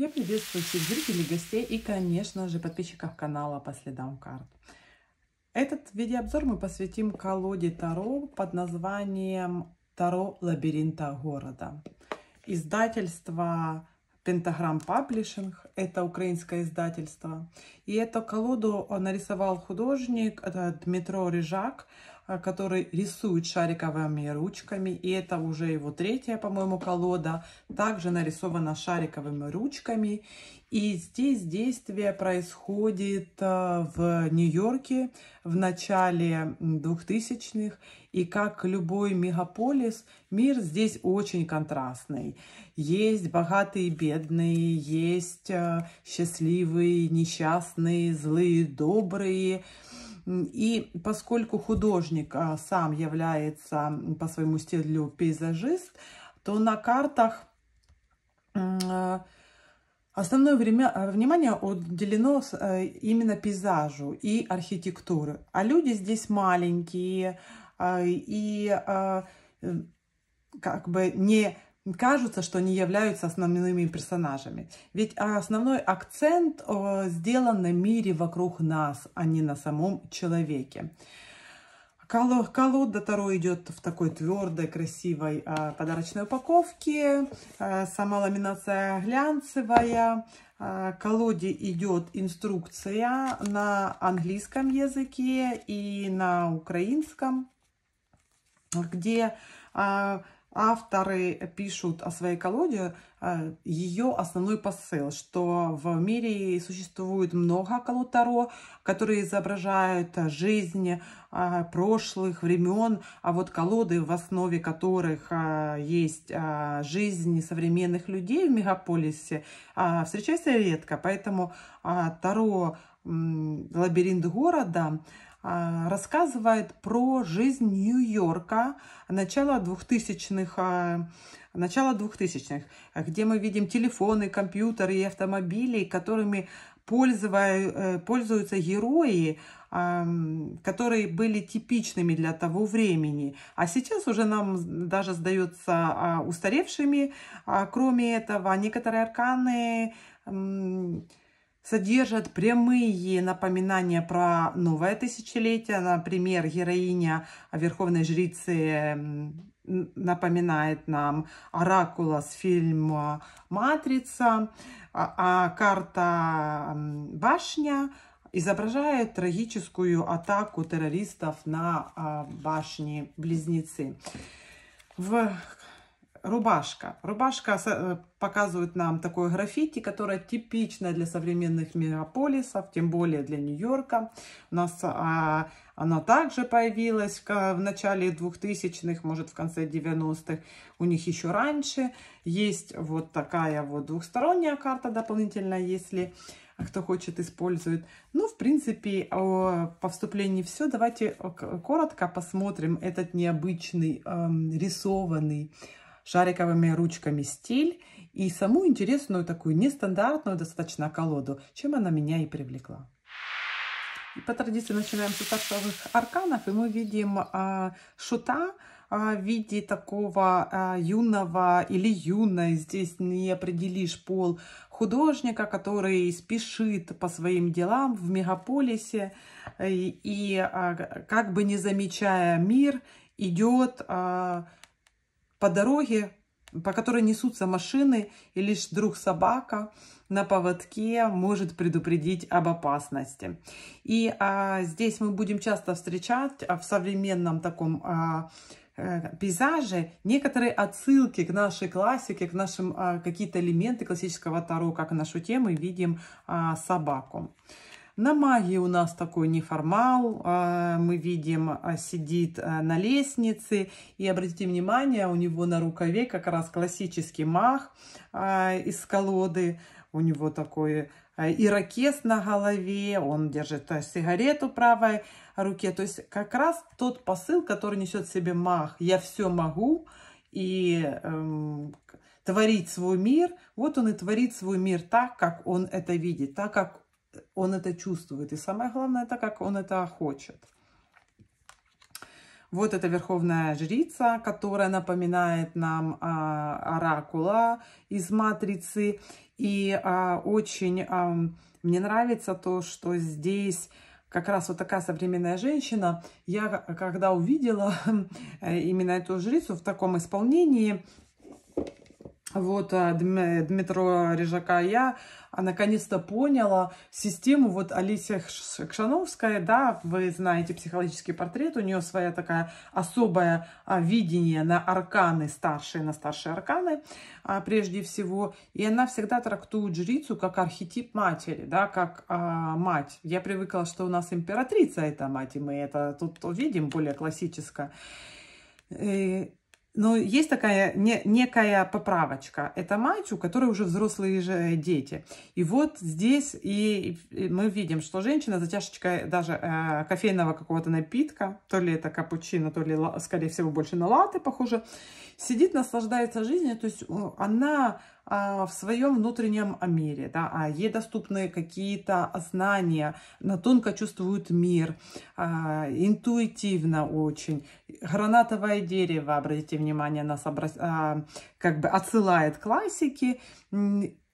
Я приветствую всех зрителей, гостей и, конечно же, подписчиков канала по следам карт. Этот видеообзор мы посвятим колоде Таро под названием «Таро лабиринта города». Издательство Pentagram Паблишинг – это украинское издательство. И эту колоду нарисовал художник Дмитро Рыжак. Э, который рисует шариковыми ручками. И это уже его третья, по-моему, колода. Также нарисована шариковыми ручками. И здесь действие происходит э, в Нью-Йорке в начале 2000-х. И как любой мегаполис, мир здесь очень контрастный. Есть богатые и бедные, есть э, счастливые, несчастные, злые, добрые – и поскольку художник а, сам является по своему стилю пейзажист, то на картах э, Основное время, э, внимание уделено э, именно пейзажу и архитектуре. А люди здесь маленькие а, и а, как бы не кажутся, что они являются основными персонажами. Ведь основной акцент сделан на мире вокруг нас, а не на самом человеке. Колода Таро идет в такой твердой, красивой э, подарочной упаковке. Э, сама ламинация глянцевая. Э, колоде идет инструкция на английском языке и на украинском, где авторы пишут о своей колоде, э, ее основной посыл, что в мире существует много колод Таро, которые изображают э, жизни э, прошлых времен, а вот колоды, в основе которых есть жизни современных людей в мегаполисе, встречаются редко. Поэтому Таро «Лабиринт города» А, рассказывает про жизнь Нью-Йорка начала 2000-х, а, начала 2000-х, где мы видим телефоны, компьютеры и автомобили, которыми э, пользуются герои, а, которые были типичными для того времени. А сейчас уже нам даже сдаются устаревшими. Кроме этого, некоторые арканы содержат прямые напоминания про новое тысячелетие. Например, героиня Верховной Жрицы напоминает нам Оракула с фильма «Матрица», а, а карта «Башня» изображает трагическую атаку террористов на а, башни-близнецы. В Рубашка. Рубашка э, показывает нам такое граффити, которое типично для современных мегаполисов, тем более для Нью-Йорка. У нас а, она также появилась в, в начале 2000-х, может в конце 90-х, у них еще раньше. Есть вот такая вот двухсторонняя карта дополнительно, если кто хочет, использует. Ну, в принципе, по вступлению все. Давайте э, коротко посмотрим этот необычный эм, рисованный шариковыми ручками стиль и саму интересную такую нестандартную достаточно колоду, чем она меня и привлекла. И по традиции начинаем с торцевых арканов, и мы видим а, шута а, в виде такого а, юного или юной, здесь не определишь пол, художника, который спешит по своим делам в мегаполисе и, и а, как бы не замечая мир, идет... А, по дороге, по которой несутся машины, и лишь друг собака на поводке может предупредить об опасности. И а, здесь мы будем часто встречать а, в современном таком а, э, пейзаже некоторые отсылки к нашей классике, к нашим а, какие-то элементы классического Таро, как нашу тему, видим а, собаку. На магии у нас такой неформал, а мы видим, а, сидит а, на лестнице. И обратите внимание, у него на рукаве как раз классический мах из колоды. У него такой ирокез на голове, он держит сигарету правой руке. То есть как раз тот посыл, который несет в себе мах. Я все могу и эм, творить свой мир. Вот он и творит свой мир так, как он это видит, так, как он это чувствует. И самое главное, это как он это хочет. Вот эта верховная жрица, которая напоминает нам а, оракула из матрицы. И а, очень а, мне нравится то, что здесь как раз вот такая современная женщина. Я когда увидела э, именно эту жрицу в таком исполнении, вот э, э, Дмитро Режака я а наконец-то поняла систему. Вот Алисия Кшановская, да, вы знаете психологический портрет, у нее своя такая особое а, видение на арканы старшие, на старшие арканы а, прежде всего. И она всегда трактует жрицу как архетип матери, да, как а, мать. Я привыкла, что у нас императрица это мать, и мы это тут видим более классическое. Э, но есть такая не, некая поправочка. Это мать, у которой уже взрослые же дети. И вот здесь и, и мы видим, что женщина за чашечкой даже э, кофейного какого-то напитка, то ли это капучино, то ли, скорее всего, больше на латы похоже, сидит, наслаждается жизнью. То есть э, она а, в своем внутреннем мире, да, а ей доступны какие-то знания, на тонко чувствует мир, а, интуитивно очень. Гранатовое дерево, обратите внимание, нас обра... А, как бы отсылает классики,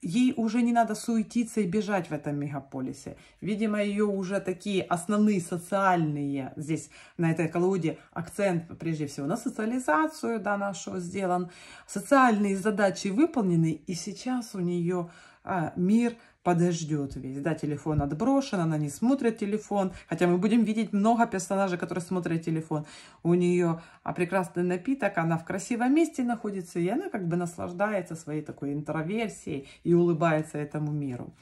ей уже не надо суетиться и бежать в этом мегаполисе. Видимо, ее уже такие основные социальные здесь, на этой колоде, акцент прежде всего на социализацию, да, нашу сделан. Социальные задачи выполнены, и сейчас у нее а, мир – подождет весь. Да, телефон отброшен, она не смотрит телефон, хотя мы будем видеть много персонажей, которые смотрят телефон. У нее а, прекрасный напиток, она в красивом месте находится, и она как бы наслаждается своей такой интроверсией и улыбается этому миру.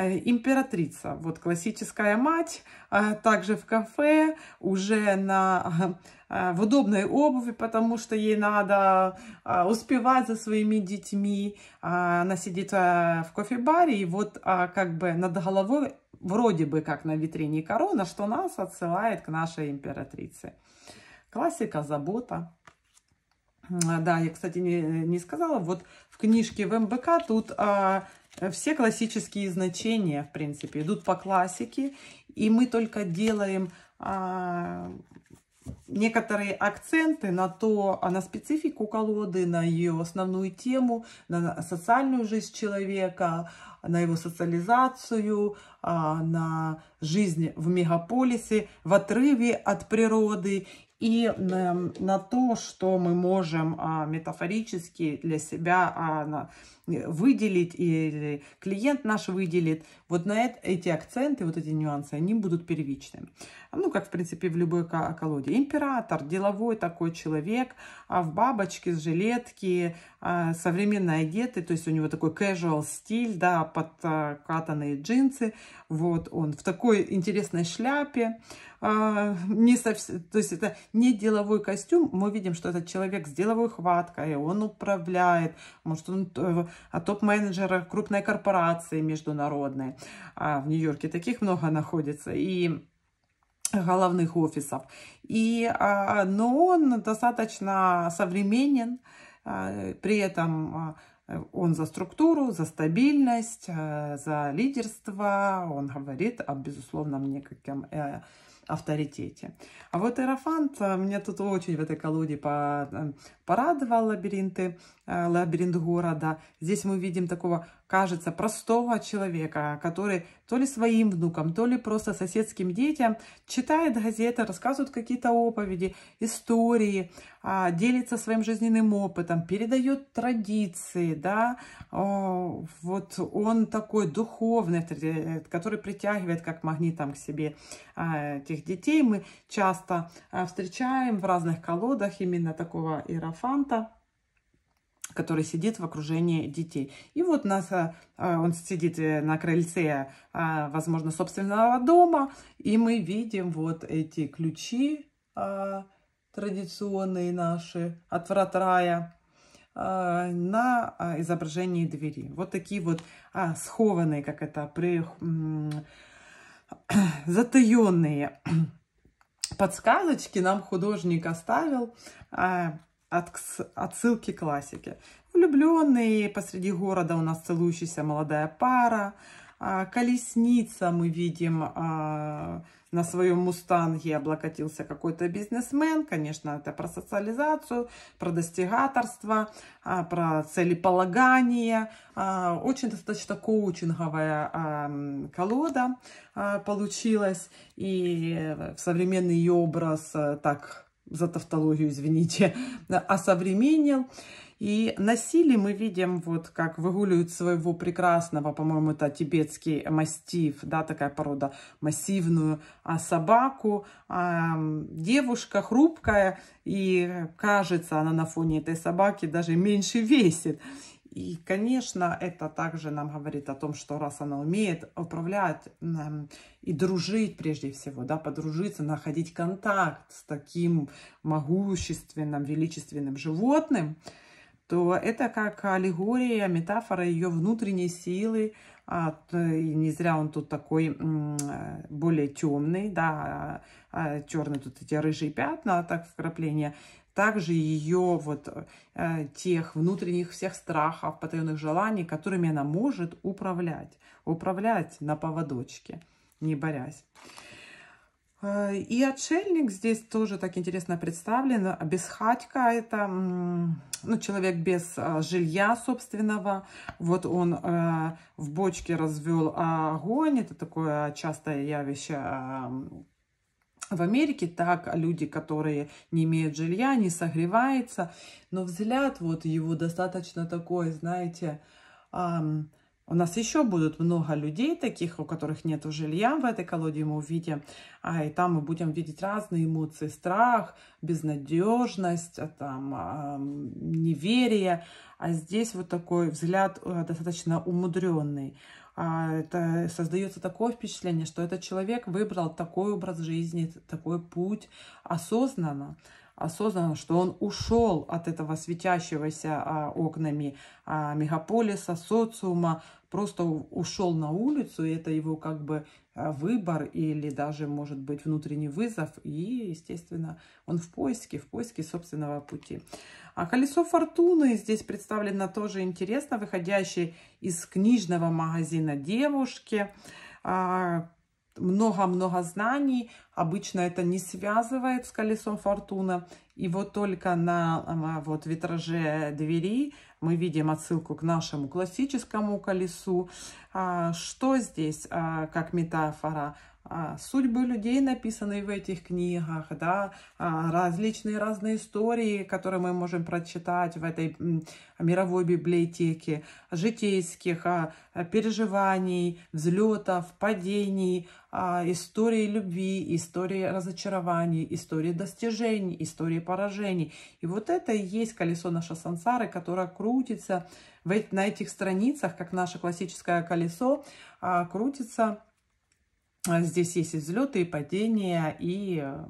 Э, императрица, вот классическая мать, э, также в кафе, уже на э, в удобной обуви, потому что ей надо успевать за своими детьми. А, она сидит в кофебаре, и вот а, как бы над головой вроде бы как на витрине корона, что нас отсылает к нашей императрице. Классика, забота. Да, я, кстати, не, не сказала, вот в книжке в МБК тут а, все классические значения, в принципе, идут по классике, и мы только делаем а, некоторые акценты на то, а на специфику колоды, на ее основную тему, на социальную жизнь человека, на его социализацию, а, на жизнь в мегаполисе, в отрыве от природы и на, эм, на то, что мы можем а, метафорически для себя а, на, Э, выделить, и клиент наш выделит. Вот на это, эти акценты, вот эти нюансы, они будут первичны. Ну, как, в принципе, в любой колоде. Император, деловой такой человек, а в бабочке, с жилетки, а, современно одетый то есть у него такой casual стиль, да, подкатанные джинсы. Вот он в такой интересной шляпе. А, не совсем, то есть это не деловой костюм. Мы видим, что этот человек с деловой хваткой, он управляет, может, он э, топ-менеджерах крупной корпорации международной. А в Нью-Йорке таких много находится. И головных офисов. И, а, но он достаточно современен, а, при этом а, он за структуру, за стабильность, за лидерство. Он говорит о безусловном неком э, авторитете. А вот Эрофант мне тут очень в этой колоде по, э, порадовал лабиринты, э, лабиринт города. Здесь мы видим такого, кажется, простого человека, который то ли своим внукам, то ли просто соседским детям читает газеты, рассказывает какие-то оповеди, истории, а, делится своим жизненным опытом, передает традиции, да, вот он такой духовный который притягивает как магнитом к себе а, этих детей. Мы часто э, встречаем в разных колодах именно такого иерофанта, инфанта, который сидит в окружении детей. И вот нас, э, э, он сидит э, на крыльце, возможно, собственного дома, и мы видим вот эти ключи традиционные наши от врат рая на изображении двери. Вот такие вот а, схованные, как это, при, затаенные подсказочки нам художник оставил. А, от, отсылки классики Влюбленные, посреди города у нас целующаяся молодая пара. А, колесница мы видим а, на своем мустанге облокотился какой-то бизнесмен. Конечно, это про социализацию, про достигаторство, а, про целеполагание. Очень достаточно коучинговая колода получилась. И э, современный ее образ э, так за тавтологию, извините, осовременил. И на мы видим, вот как выгуливают своего прекрасного, по-моему, это тибетский мастиф, да, такая порода, массивную а собаку. А, девушка хрупкая, и э, кажется, она на фоне этой собаки даже меньше весит. И, конечно, это также нам говорит о том, что раз она умеет управлять эм, и дружить прежде всего, да, подружиться, находить контакт с таким могущественным, величественным животным, то это как аллегория, метафора ее внутренней силы. А, и не зря он тут такой более темный, да, а, а, черный тут эти рыжие пятна, так вкрапления также ее вот э, тех внутренних всех страхов, потаенных желаний, которыми она может управлять, управлять на поводочке, не борясь. Э, и отшельник здесь тоже так интересно представлен. Бесхатька – это ну, человек без э, жилья собственного. Вот он в бочке развел огонь. Это такое частое явище в Америке так а люди, которые не имеют жилья, не согреваются, но взгляд вот его достаточно такой, знаете, эм, у нас еще будут много людей таких, у которых нет жилья в этой колоде, мы увидим, а, и там мы будем видеть разные эмоции, страх, безнадежность, а, там, эм, неверие, а здесь вот такой взгляд э, достаточно умудренный. А, это создается такое впечатление, что этот человек выбрал такой образ жизни, такой путь осознанно, осознанно, что он ушел от этого светящегося а, окнами а, мегаполиса, социума, просто ушел на улицу, и это его как бы Э, выбор или даже, может быть, внутренний вызов. И, естественно, он в поиске, в поиске собственного пути. А колесо фортуны здесь представлено тоже интересно, выходящее из книжного магазина девушки. А, много-много знаний. Обычно это не связывает с колесом фортуны. И вот только на а, вот, витраже двери мы видим отсылку к нашему классическому колесу. А, что здесь а, как метафора? А, судьбы людей, написанные в этих книгах, да, а, различные разные истории, которые мы можем прочитать в этой мировой библиотеке, житейских а, переживаний, взлетов, падений, истории любви, истории разочарований, истории достижений, истории поражений. И вот это и есть колесо нашей сансары, которое крутится на этих страницах, как наше классическое колесо, крутится а, здесь есть и взлеты, и падения, и э,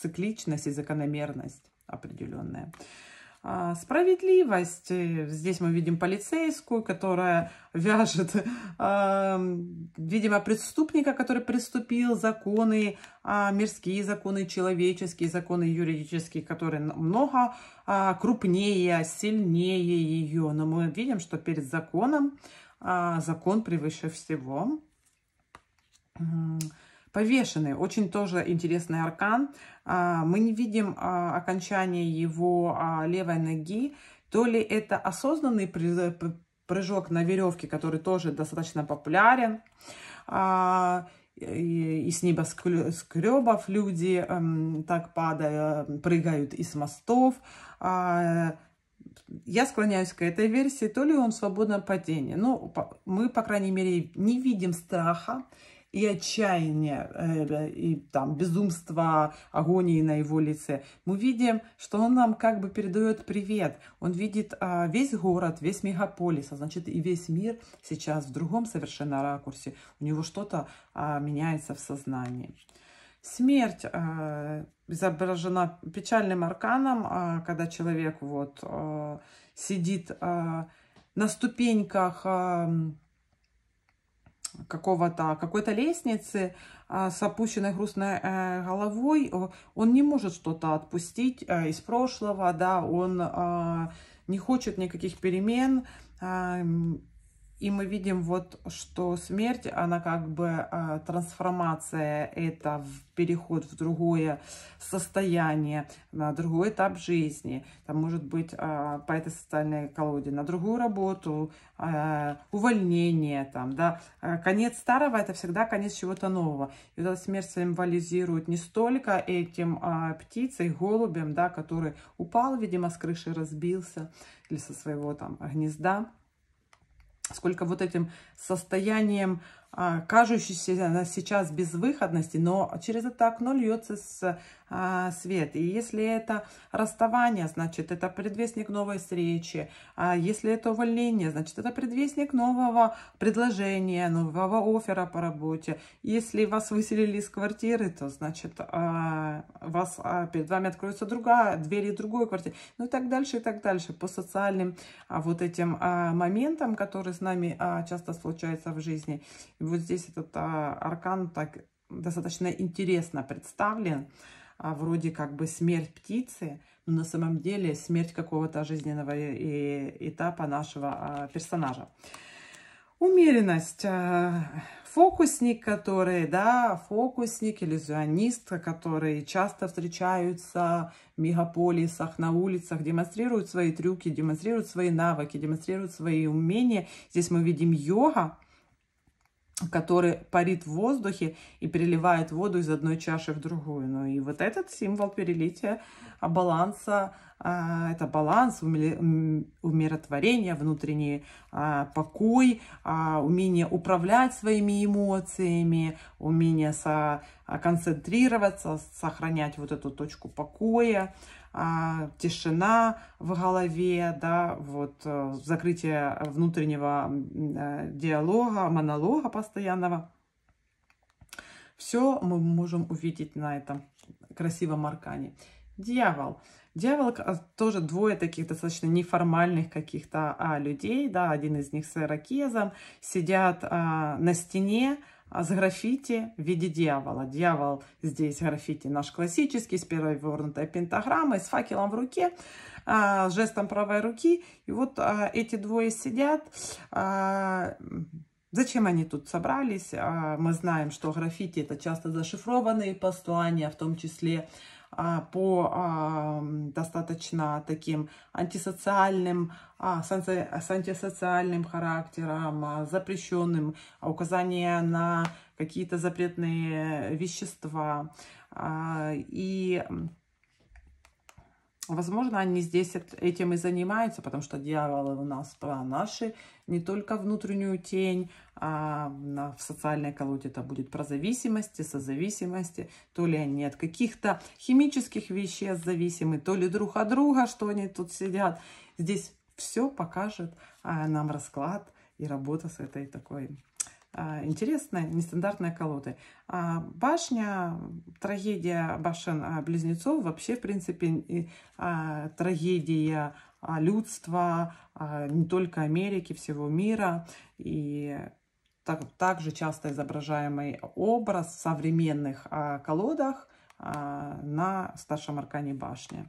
цикличность, и закономерность определенная. А, справедливость. Э, здесь мы видим полицейскую, которая вяжет, а, видимо, преступника, который приступил законы, э, мирские законы, человеческие законы, юридические, которые много крупнее, сильнее ее. Но мы видим, что перед законом закон превыше всего. Повешенный, очень тоже интересный аркан. А, мы не видим а, окончания его а, левой ноги. То ли это осознанный прыжок на веревке, который тоже достаточно популярен. И с неба небоскребов люди эм, так падают, прыгают из мостов. Я склоняюсь к этой версии, то ли он в свободном падении. Ну, мы, по крайней мере, не видим страха, и отчаяние э, и там безумство, агонии на его лице. Мы видим, что он нам как бы передает привет. Он видит а, весь город, весь мегаполис, а значит и весь мир сейчас в другом совершенно ракурсе. У него что-то а, меняется в сознании. Смерть а, изображена печальным арканом, когда человек вот сидит на ступеньках какого-то, какой-то лестницы а, с опущенной грустной э, головой, он не может что-то отпустить э, из прошлого, да, он а, не хочет никаких перемен, а, и мы видим вот, что смерть, она как бы э, трансформация, это в переход в другое состояние, на другой этап жизни. Там может быть э, по этой социальной колоде на другую работу, э, увольнение, там, да. Конец старого – это всегда конец чего-то нового. И вот эта смерть символизирует не столько этим э, птицей, голубем, да, который упал, видимо, с крыши разбился или со своего там гнезда, сколько вот этим состоянием а, кажущейся а, сейчас безвыходности, но через это окно льется с а, свет. И если это расставание, значит, это предвестник новой встречи. А если это увольнение, значит, это предвестник нового предложения, нового оффера по работе. Если вас выселили из квартиры, то, значит, а, вас, а, перед вами откроется другая, дверь и другой квартиры. Ну и так дальше, и так дальше. По социальным вот этим моментам, которые с нами часто случаются в жизни. И вот здесь этот аркан так достаточно интересно представлен а вроде как бы смерть птицы, но на самом деле смерть какого-то жизненного этапа нашего а, персонажа. Умеренность. А, фокусник, который, да, фокусник, иллюзионист, которые часто встречаются в мегаполисах, на улицах, демонстрируют свои трюки, демонстрируют свои навыки, демонстрируют свои умения. Здесь мы видим йога, который парит в воздухе и переливает воду из одной чаши в другую. Ну и вот этот символ перелития а, баланса, а, это баланс, умиротворение, внутренний а, покой, умение управлять своими эмоциями, умение концентрироваться, сохранять вот эту точку покоя. А, тишина в голове, да, вот э, закрытие внутреннего э, диалога, монолога постоянного. Все мы можем увидеть на этом красивом аркане. Дьявол. Дьявол э, тоже двое таких достаточно неформальных каких-то а, людей, да, один из них с ирокезом, сидят а, на стене, с а граффити в виде дьявола. Дьявол здесь граффити наш классический, с первой вывернутой пентаграммой, с факелом в руке, а, жестом правой руки. И вот а, эти двое сидят. А, Зачем они тут собрались? А, мы знаем, что граффити – это часто зашифрованные послания, в том числе а, по а, достаточно таким антисоциальным, а, с антисоциальным характером, запрещенным, указание на какие-то запретные э, вещества и Возможно, они здесь этим и занимаются, потому что дьяволы у нас про наши, не только внутреннюю тень, а в социальной колоде это будет про зависимости, созависимости, то ли они от каких-то химических веществ зависимы, то ли друг от друга, что они тут сидят. Здесь все покажет а, нам расклад и работа с этой такой а, интересная, нестандартная колода. А башня, трагедия башен-близнецов, а, вообще, в принципе, а, трагедия людства, не только Америки, всего мира. И так, также часто изображаемый образ в современных колодах на старшем аркане башни.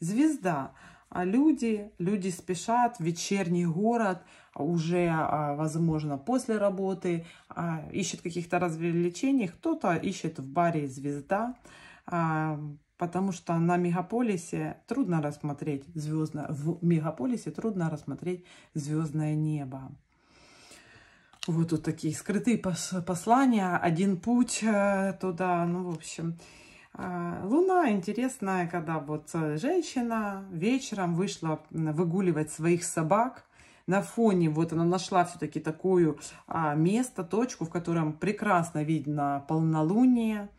Звезда а люди, люди спешат в вечерний город, а уже, а, возможно, после работы, а, ищет каких-то развлечений, кто-то ищет в баре «Звезда», потому что на мегаполисе трудно рассмотреть звездное, в мегаполисе трудно рассмотреть звездное небо. Вот тут такие скрытые послания, один путь э, туда, ну, в общем, а, луна интересная, когда вот э, женщина вечером вышла выгуливать своих собак. На фоне вот она нашла все-таки такое а, место, точку, в котором прекрасно видно полнолуние.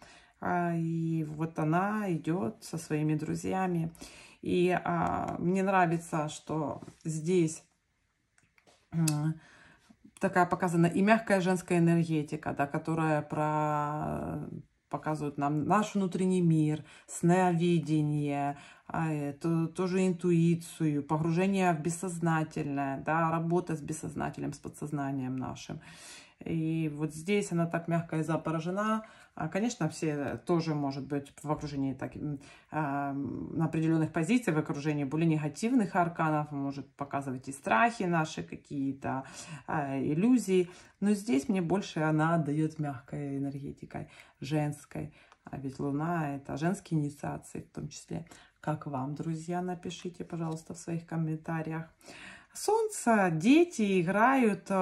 А, и вот она идет со своими друзьями. И а, мне нравится, что здесь такая показана и мягкая женская энергетика, да, которая про показывают нам наш внутренний мир, сновидение, а, то, тоже интуицию, погружение в бессознательное, да, работа с бессознательным, с подсознанием нашим. И вот здесь она так мягко и запоражена. А, конечно, все тоже, может быть, в окружении так, а, на определенных позициях в окружении более негативных арканов, может показывать и страхи наши какие-то, а, иллюзии. Но здесь мне больше она дает мягкой энергетикой, женской. А ведь Луна – это женские инициации в том числе. Как вам, друзья? Напишите, пожалуйста, в своих комментариях солнце, дети играют э,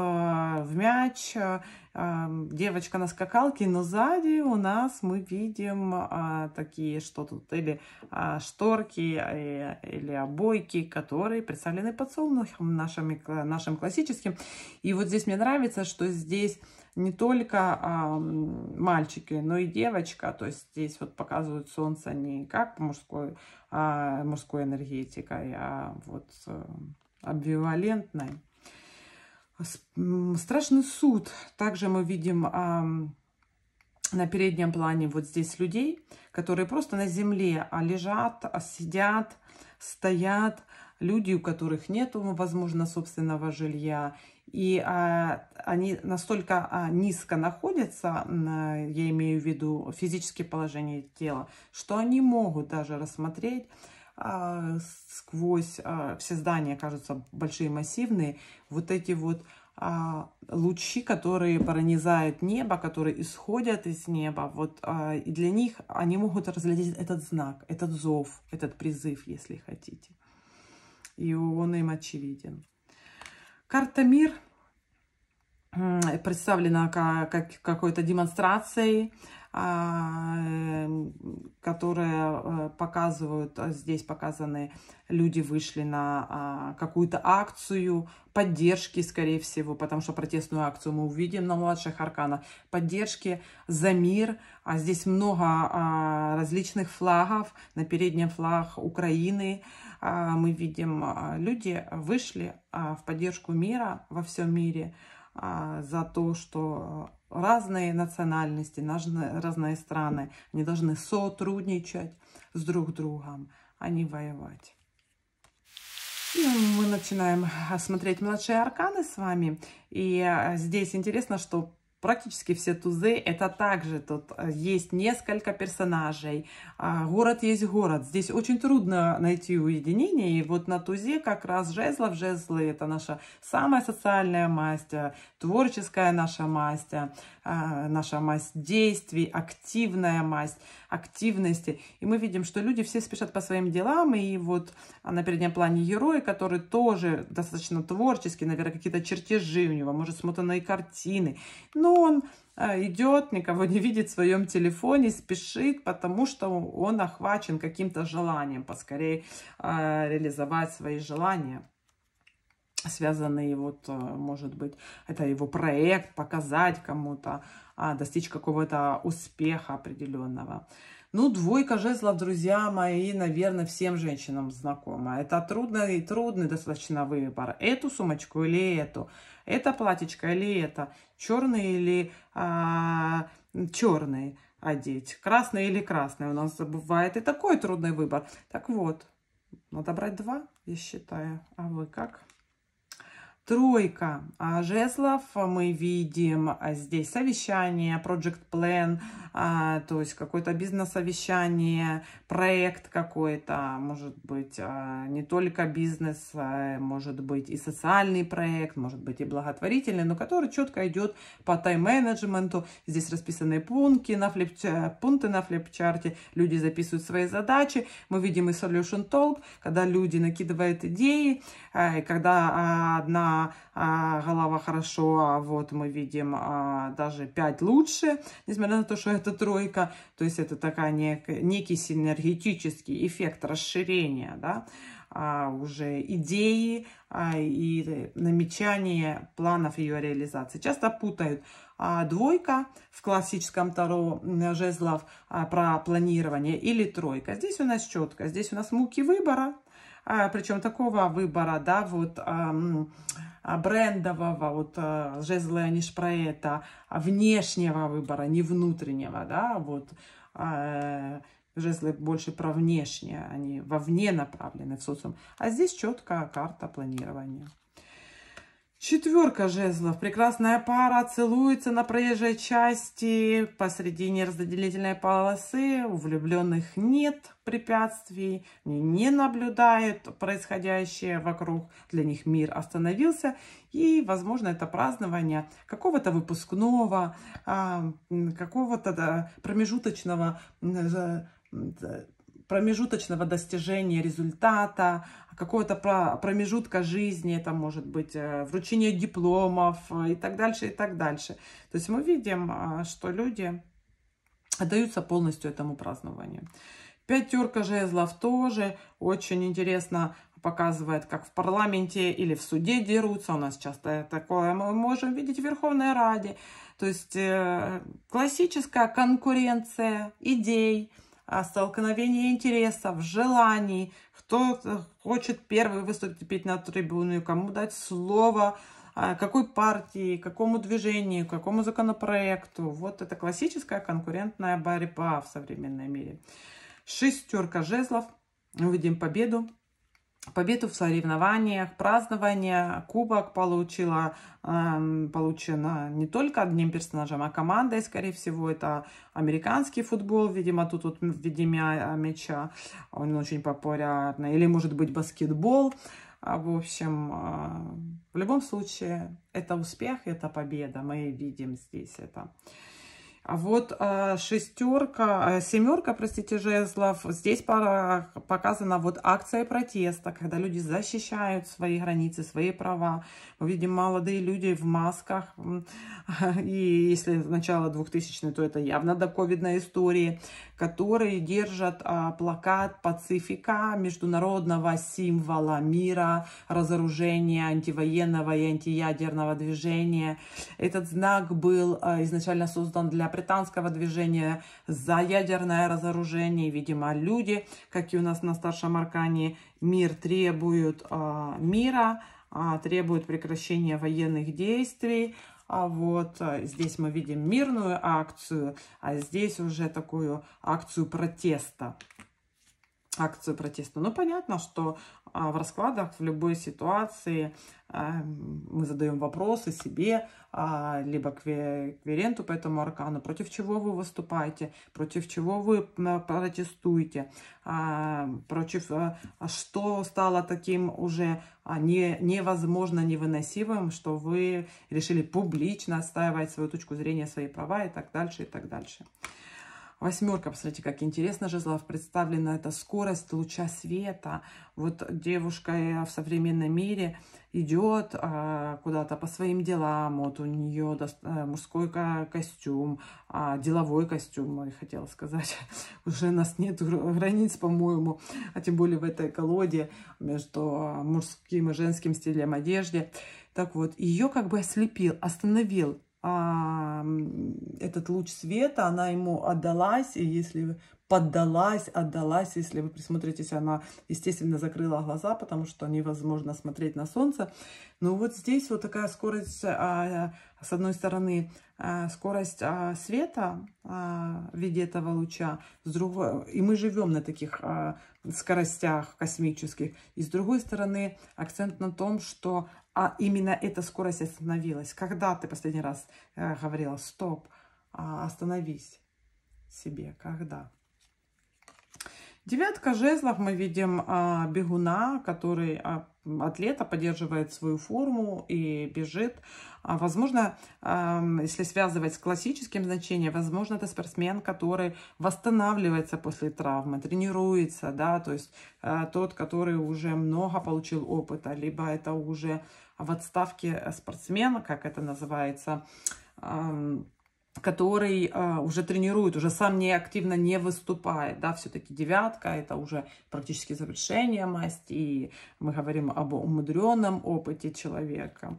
в мяч, э, э, девочка на скакалке, но сзади у нас мы видим а, такие, что тут, или а, шторки, а, или обойки, которые представлены подсолнухом нашим, нашим классическим. И вот здесь мне нравится, что здесь не только а, мальчики, но и девочка. То есть здесь вот показывают солнце не как мужской, а, мужской энергетикой, а вот амбивалентной. Страшный суд. Также мы видим э, на переднем плане вот здесь людей, которые просто на земле а лежат, а сидят, стоят. Люди, у которых нет, возможно, собственного жилья. И а, они настолько а, низко находятся, а, я имею в виду физическое положение тела, что они могут даже рассмотреть а, сквозь а, все здания кажутся большие, массивные, вот эти вот а, лучи, которые пронизают небо, которые исходят из неба, вот и для них они могут разглядеть этот знак, этот зов, этот призыв, если хотите. И он им очевиден. Карта «Мир» представлена как, как какой-то демонстрацией, а, эм, которые э, показывают, э, здесь показаны, люди вышли на а, какую-то акцию поддержки, скорее всего, потому что протестную акцию мы увидим на младших арканах, поддержки за мир. А здесь много а, различных флагов, на переднем флаг Украины. Мы видим, люди вышли в поддержку мира во всем мире. А, за то, что а, разные национальности, разные страны, они должны сотрудничать с друг другом, а не воевать. И мы начинаем а, смотреть младшие арканы с вами. И здесь интересно, что Практически все тузы это также тут э, есть несколько персонажей. А, город есть город. Здесь очень трудно найти уединение. И вот на тузе как раз жезлов. Жезлы это наша самая социальная масть, э, творческая наша масть, э, а, наша масть действий, активная масть активности. И мы видим, что люди все спешат по своим делам. И вот а, на переднем плане герой, который тоже достаточно творческий, наверное, какие-то чертежи у него, может, смотанные картины. Но ну, но он э, идет, никого не видит в своем телефоне, спешит, потому что он охвачен каким-то желанием поскорее э, реализовать свои желания связанные вот, э, может быть, это его проект, показать кому-то, а, достичь какого-то успеха определенного. Ну, двойка жезлов, друзья мои, наверное, всем женщинам знакома. Это трудный трудный достаточно выбор. Эту сумочку или эту? Это платьечко или это? Черный или а, черный одеть? Красный или красный? У нас бывает и такой трудный выбор. Так вот, надо брать два, я считаю. А вы как? Тройка а, жезлов, мы видим а, здесь совещание, project plan, а, то есть какое-то бизнес-совещание, проект какой-то, может быть, не только бизнес, может быть и социальный проект, может быть и благотворительный, но который четко идет по тайм-менеджменту. Здесь расписаны пункты на, флип э, пункты на флип-чарте, люди записывают свои задачи. Мы видим и solution talk, когда люди накидывают идеи, э, когда одна а, голова хорошо, а вот мы видим а, даже 5 лучше, несмотря на то, что это тройка. То есть это такая нек, некий синергетический эффект расширения, да, а, уже идеи и намечание планов ее реализации. Часто путают а, двойка в классическом таро жезлов а, про планирование или тройка. Здесь у нас четко, здесь у нас муки выбора, а, причем такого выбора, да, вот а, брендового, вот они а, Леониш про это, внешнего выбора, не внутреннего, да, вот жезлы больше про внешнее, они вовне направлены в социум. А здесь четкая карта планирования. Четверка жезлов. Прекрасная пара целуется на проезжей части посредине разделительной полосы. У влюбленных нет препятствий. Они не наблюдают происходящее вокруг. Для них мир остановился. И, возможно, это празднование какого-то выпускного, а, какого-то промежуточного промежуточного достижения результата, а какого-то промежутка жизни, это может быть э, вручение дипломов э, и так дальше, и так дальше. То есть мы видим, э, что люди отдаются полностью этому празднованию. Пятерка жезлов тоже очень интересно показывает, как в парламенте или в суде дерутся. У нас часто такое мы можем видеть в Верховной Раде. То есть классическая конкуренция идей – столкновение интересов, желаний, кто хочет первый выступить на трибуну, кому дать слово, а, какой партии, какому движению, какому законопроекту. Вот это классическая конкурентная борьба в современном мире. Шестерка жезлов. видим победу победу в соревнованиях, празднование, кубок получила, эм, получена не только одним персонажем, а командой, скорее всего, это американский футбол, видимо, тут вот в виде мяча, он очень популярный, или, может быть, баскетбол, а, в общем, э, в любом случае, это успех, это победа, мы видим здесь это. А вот э, шестерка, э, семерка, простите, жезлов, здесь показана вот акция протеста, когда люди защищают свои границы, свои права. Мы видим молодые люди в масках, и если начало 2000 то это явно до ковидной истории, которые держат а, плакат «Пацифика» международного символа мира, разоружения, антивоенного и антиядерного движения. Этот знак был э, изначально создан для британского движения за ядерное разоружение. Видимо, люди, как и у нас на Старшем Аркане, мир требуют а, мира, а, требуют прекращения военных действий. А вот а, здесь мы видим мирную акцию, а здесь уже такую акцию протеста акцию протеста. Ну, понятно, что а, в раскладах в любой ситуации а, мы задаем вопросы себе, а, либо кверенту по этому аркану, против чего вы выступаете, против чего вы протестуете, против что стало таким уже не, невозможно невыносимым, что вы решили публично отстаивать свою точку зрения, свои права и так дальше, и так дальше. Восьмерка, посмотрите, как интересно жезлов представлена. Это скорость луча света. Вот девушка э, в современном мире идет а, куда-то по своим делам. Вот у нее э, мужской костюм, а, деловой костюм, я хотела сказать. Уже у нас нет границ, по-моему, а тем более в этой колоде между мужским и женским стилем одежды. Так вот, ее как бы ослепил, остановил а, этот луч света, она ему отдалась, и если поддалась, отдалась, если вы присмотритесь, она, естественно, закрыла глаза, потому что невозможно смотреть на солнце. Но вот здесь вот такая скорость, а, с одной стороны, а, скорость а, света а, в виде этого луча, с другой, и мы живем на таких а, скоростях космических, и с другой стороны, акцент на том, что а именно эта скорость остановилась. Когда ты последний раз э, говорила «стоп», а, «остановись» себе, когда? Девятка жезлов мы видим а, бегуна, который а, атлета поддерживает свою форму и бежит. А, возможно, а, если связывать с классическим значением, возможно, это спортсмен, который восстанавливается после травмы, тренируется, да, то есть а, тот, который уже много получил опыта, либо это уже в отставке спортсмена, как это называется, а, который э, уже тренирует, уже сам не активно не выступает, да, все-таки девятка, это уже практически завершение масти, и мы говорим об умудренном опыте человека.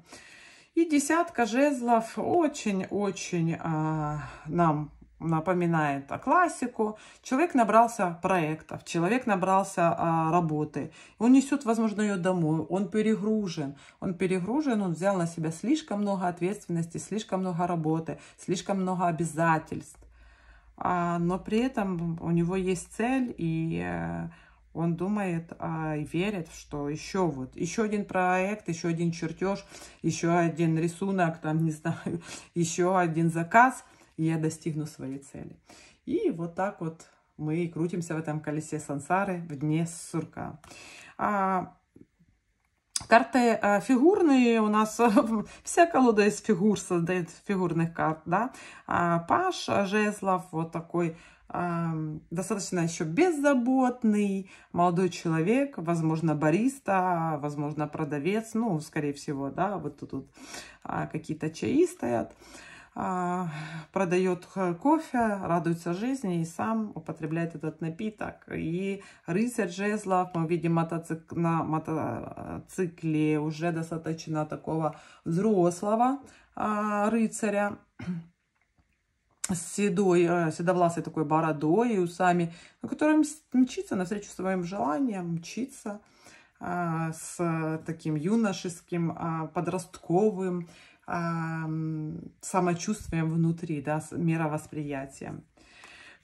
И десятка жезлов очень-очень э, нам напоминает о классику. Человек набрался проектов, человек набрался а, работы. Он несет, возможно, ее домой, он перегружен. Он перегружен, он взял на себя слишком много ответственности, слишком много работы, слишком много обязательств. А, но при этом у него есть цель, и э, он думает а, и верит, что еще вот, еще один проект, еще один чертеж, еще один рисунок, там, не знаю, еще один заказ – и я достигну своей цели. И вот так вот мы крутимся в этом колесе сансары в дне сурка. А Карты а, фигурные у нас, вся колода из фигур создает фигурных карт, да. А Паш Жезлов вот такой а, достаточно еще беззаботный молодой человек, возможно, бариста, возможно, продавец, ну, скорее всего, да, вот тут, тут какие-то чаи стоят. А, продает кофе, радуется жизни и сам употребляет этот напиток. И рыцарь жезлов, мы видим мотоцик, на мотоцикле уже достаточно такого взрослого а, рыцаря с седой, э, седовласой такой бородой и усами, который мчится навстречу своим желаниям, мчится а, с таким юношеским, подростковым самочувствием внутри, да, мировосприятием.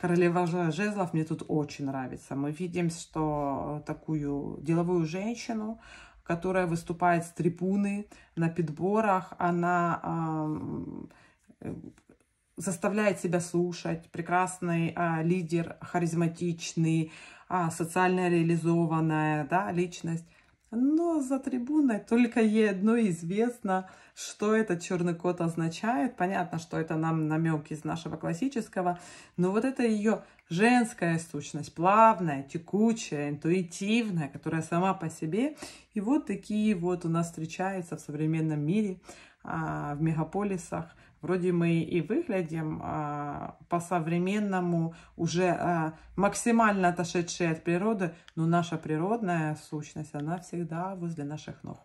Королева жезлов мне тут очень нравится. Мы видим, что э, такую деловую женщину, которая выступает с трибуны на подборах, она э, заставляет себя слушать, прекрасный э, лидер, харизматичный, э, социально реализованная да, личность. Но за трибуной только ей одно известно, что этот черный кот означает. Понятно, что это нам намек из нашего классического, но вот это ее женская сущность, плавная, текучая, интуитивная, которая сама по себе. И вот такие вот у нас встречаются в современном мире а, в мегаполисах. Вроде мы и выглядим а, по-современному, уже а, максимально отошедшие от природы, но наша природная сущность, она всегда возле наших ног.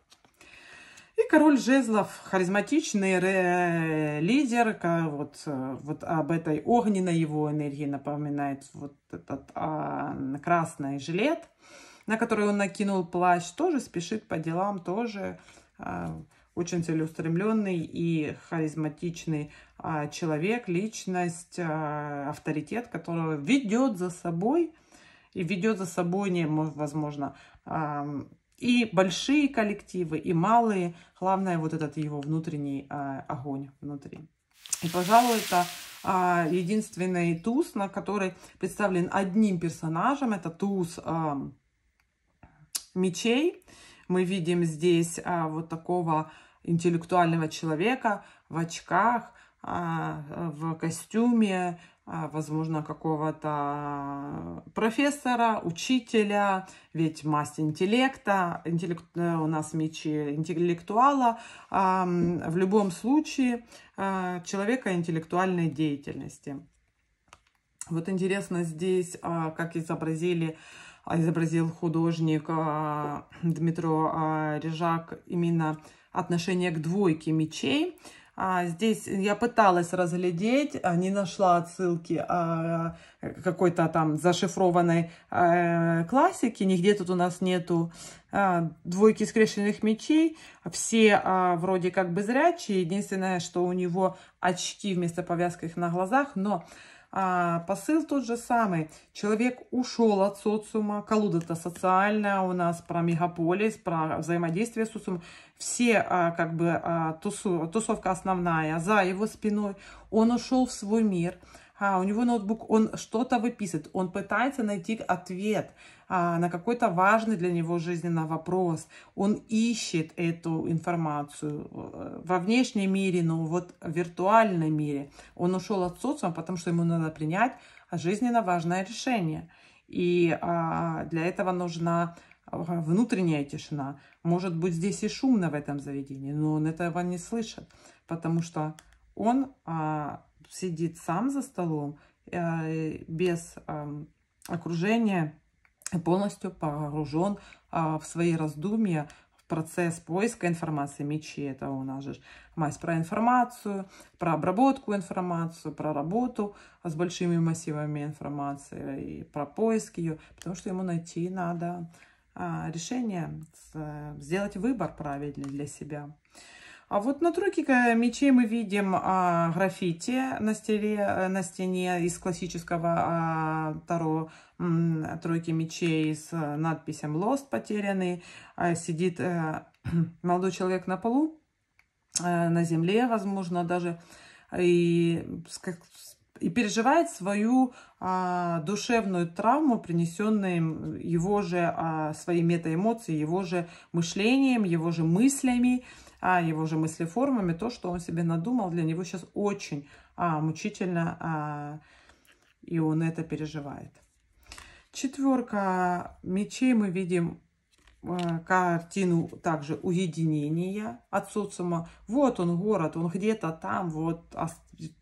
И король жезлов, харизматичный лидер, вот, э, вот об этой огненной его энергии напоминает вот этот а, красный жилет, на который он накинул плащ, тоже спешит по делам, тоже а, очень целеустремленный и харизматичный а, человек, личность, а, авторитет, которого ведет за собой и ведет за собой, не, возможно, а, и большие коллективы, и малые. Главное, вот этот его внутренний а, огонь внутри. И, пожалуй, это а, единственный туз, на который представлен одним персонажем. Это туз а, мечей. Мы видим здесь а, вот такого интеллектуального человека в очках, а, в костюме, а, возможно, какого-то профессора, учителя, ведь масть интеллекта, интеллект, э, у нас мечи интеллектуала. А, в любом случае, а, человека интеллектуальной деятельности. Вот интересно здесь, а, как изобразили а изобразил художник а, Дмитро а, Режак именно отношение к двойке мечей. здесь я пыталась разглядеть, не нашла отсылки какой-то там зашифрованной классики. Нигде тут у нас нету двойки скрещенных мечей. Все вроде как бы зрячие. Единственное, что у него очки вместо повязки на глазах. Но а посыл тот же самый. Человек ушел от социума. Колода-то социальная у нас про мегаполис, про взаимодействие с социумом. Все, а, как бы, а, тусу, тусовка основная за его спиной. Он ушел в свой мир а, у него ноутбук, он что-то выписывает, он пытается найти ответ а, на какой-то важный для него жизненно вопрос, он ищет эту информацию э, во внешнем мире, но вот в виртуальном мире. Он ушел от социума, потому что ему надо принять жизненно важное решение. И а, для этого нужна а, внутренняя тишина. Может быть, здесь и шумно в этом заведении, но он этого не слышит, потому что он а, сидит сам за столом, э, без окружения, полностью погружен а, в свои раздумья, в процесс поиска информации. Мечи – это у нас же мазь про информацию, про обработку информации, про работу с большими массивами информации и про поиск ее, потому что ему найти надо а, решение, сделать выбор правильный для себя. А вот на тройке мечей мы видим а, граффити на, стеле, э, на стене из классического а, Таро м, тройки мечей с э, надписью «Lost» потерянный. А, сидит а, молодой человек на полу, а, на земле, возможно, даже. И, как, и переживает свою а, душевную травму, принесенную его же а, своей метаэмоцией, его же мышлением, его же мыслями а, его же мыслеформами, то, что он себе надумал, для него сейчас очень а, мучительно, а, и он это переживает. Четверка мечей мы видим а, картину также уединения от социума. Вот он город, он где-то там, вот а, в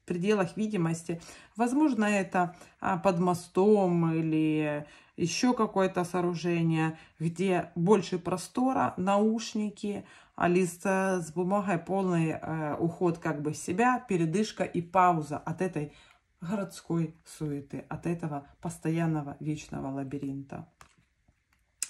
пределах видимости. Возможно, это а, под мостом или еще какое-то сооружение, где больше простора, наушники, а лист э, с бумагой, полный э, уход как бы себя, передышка и пауза от этой городской суеты, от этого постоянного вечного лабиринта.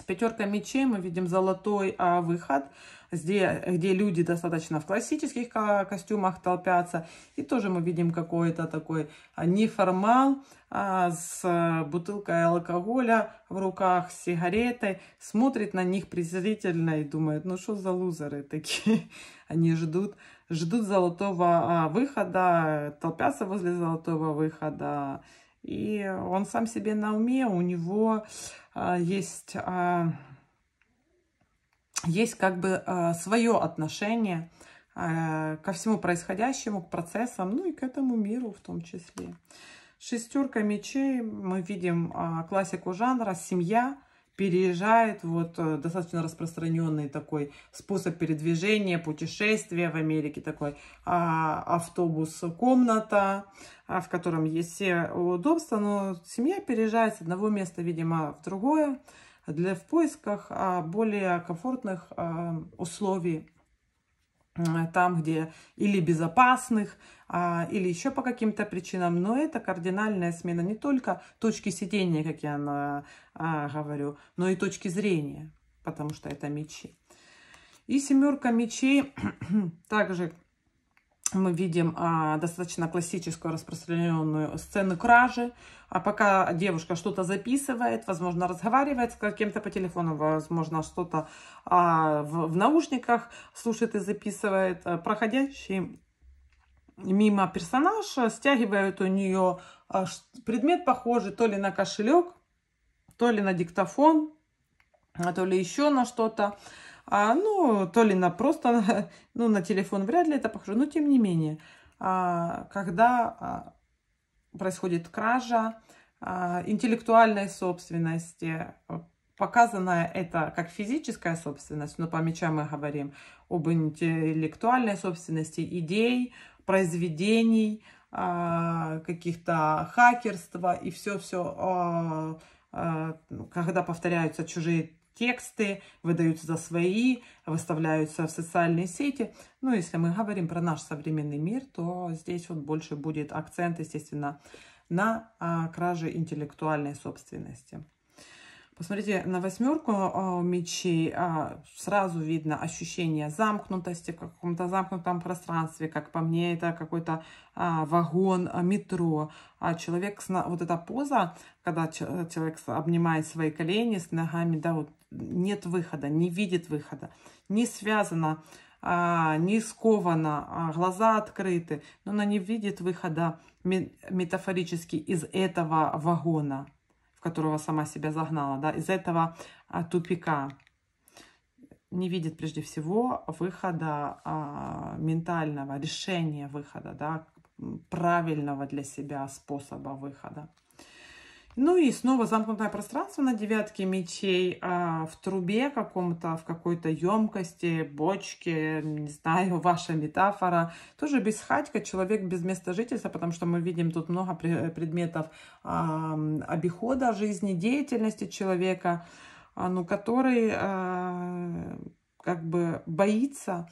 Пятерка мечей, мы видим золотой а, выход, где, где люди достаточно в классических костюмах толпятся. И тоже мы видим какой-то такой а, неформал а, с а, бутылкой алкоголя в руках, с сигаретой. Смотрит на них презрительно и думает, ну что за лузеры такие? Они ждут, ждут золотого а, выхода, толпятся возле золотого выхода и он сам себе на уме, у него а, есть, а, есть как бы а, свое отношение а, ко всему происходящему, к процессам, ну и к этому миру в том числе. Шестерка мечей, мы видим а, классику жанра, семья – переезжает. Вот э, достаточно распространенный такой способ передвижения, путешествия в Америке. Такой а, автобус-комната, а, в котором есть все удобства. Но семья переезжает с одного места, видимо, в другое для в поисках а, более комфортных а, условий Э, там, где или безопасных, а, или еще по каким-то причинам. Но это кардинальная смена не только точки сидения, как я на, а, говорю, но и точки зрения, потому что это мечи. И семерка мечей также мы видим а, достаточно классическую распространенную сцену кражи. А пока девушка что-то записывает, возможно, разговаривает с кем-то по телефону, возможно, что-то а, в, в наушниках слушает и записывает, а, проходящий мимо персонаж стягивают у нее а, предмет, похожий то ли на кошелек, то ли на диктофон, а то ли еще на что-то. А, ну, то ли на просто, ну, на телефон вряд ли это похоже, но тем не менее. А, когда а, происходит кража а, интеллектуальной собственности, показано это как физическая собственность, но по мечам мы говорим об интеллектуальной собственности идей, произведений, а, каких-то хакерства и все-все, а, а, когда повторяются чужие тексты, выдаются за свои, выставляются в социальные сети. Ну, если мы говорим про наш современный мир, то здесь вот больше будет акцент, естественно, на а, краже интеллектуальной собственности. Посмотрите на восьмерку а, мечей, а, сразу видно ощущение замкнутости в каком-то замкнутом пространстве, как по мне это какой-то а, вагон метро. А человек, вот эта поза, когда человек обнимает свои колени с ногами, да, вот нет выхода, не видит выхода, не связано, а, не сковано, а, глаза открыты, но она не видит выхода метафорически из этого вагона, в которого сама себя загнала, да, из этого а, тупика. Не видит прежде всего выхода ментального, решения выхода, да, правильного для себя способа выхода. Ну и снова замкнутое пространство на девятке мечей а, в трубе каком-то, в какой-то емкости, бочке, не знаю, ваша метафора. Тоже без хатька, человек без места жительства, потому что мы видим тут много предметов а, обихода, жизни, деятельности человека, а, ну, который а, как бы боится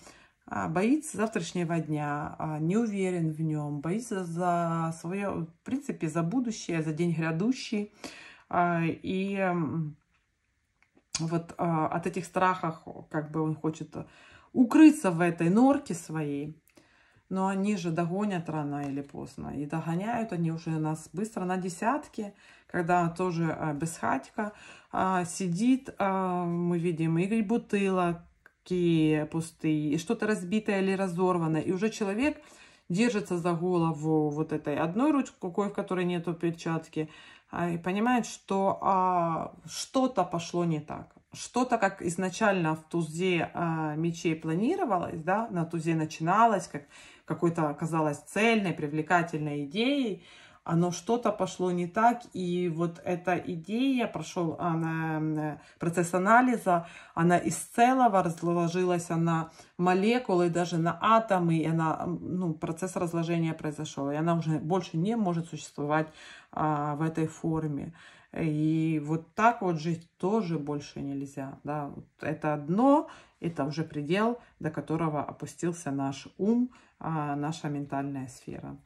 а, боится завтрашнего дня, а, не уверен в нем, боится за свое, в принципе, за будущее, за день грядущий. А, и вот от этих страхов как бы он хочет укрыться в этой норке своей, но они же догонят рано или поздно. И догоняют они уже нас быстро на десятки, когда тоже без сидит, мы видим, Игорь Бутыла, легкие, пустые, что-то разбитое или разорванное. И уже человек держится за голову вот этой одной рукой, в которой нету перчатки, а, и понимает, что а, что-то пошло не так. Что-то, как изначально в тузе а, мечей планировалось, да, на тузе начиналось, как какой-то, казалось, цельной, привлекательной идеей, оно что-то пошло не так, и вот эта идея, прошел она, процесс анализа, она из целого разложилась на молекулы, даже на атомы, и она, ну, процесс разложения произошел, и она уже больше не может существовать а, в этой форме. И вот так вот жить тоже больше нельзя. Да? Вот это одно, это уже предел, до которого опустился наш ум, а, наша ментальная сфера.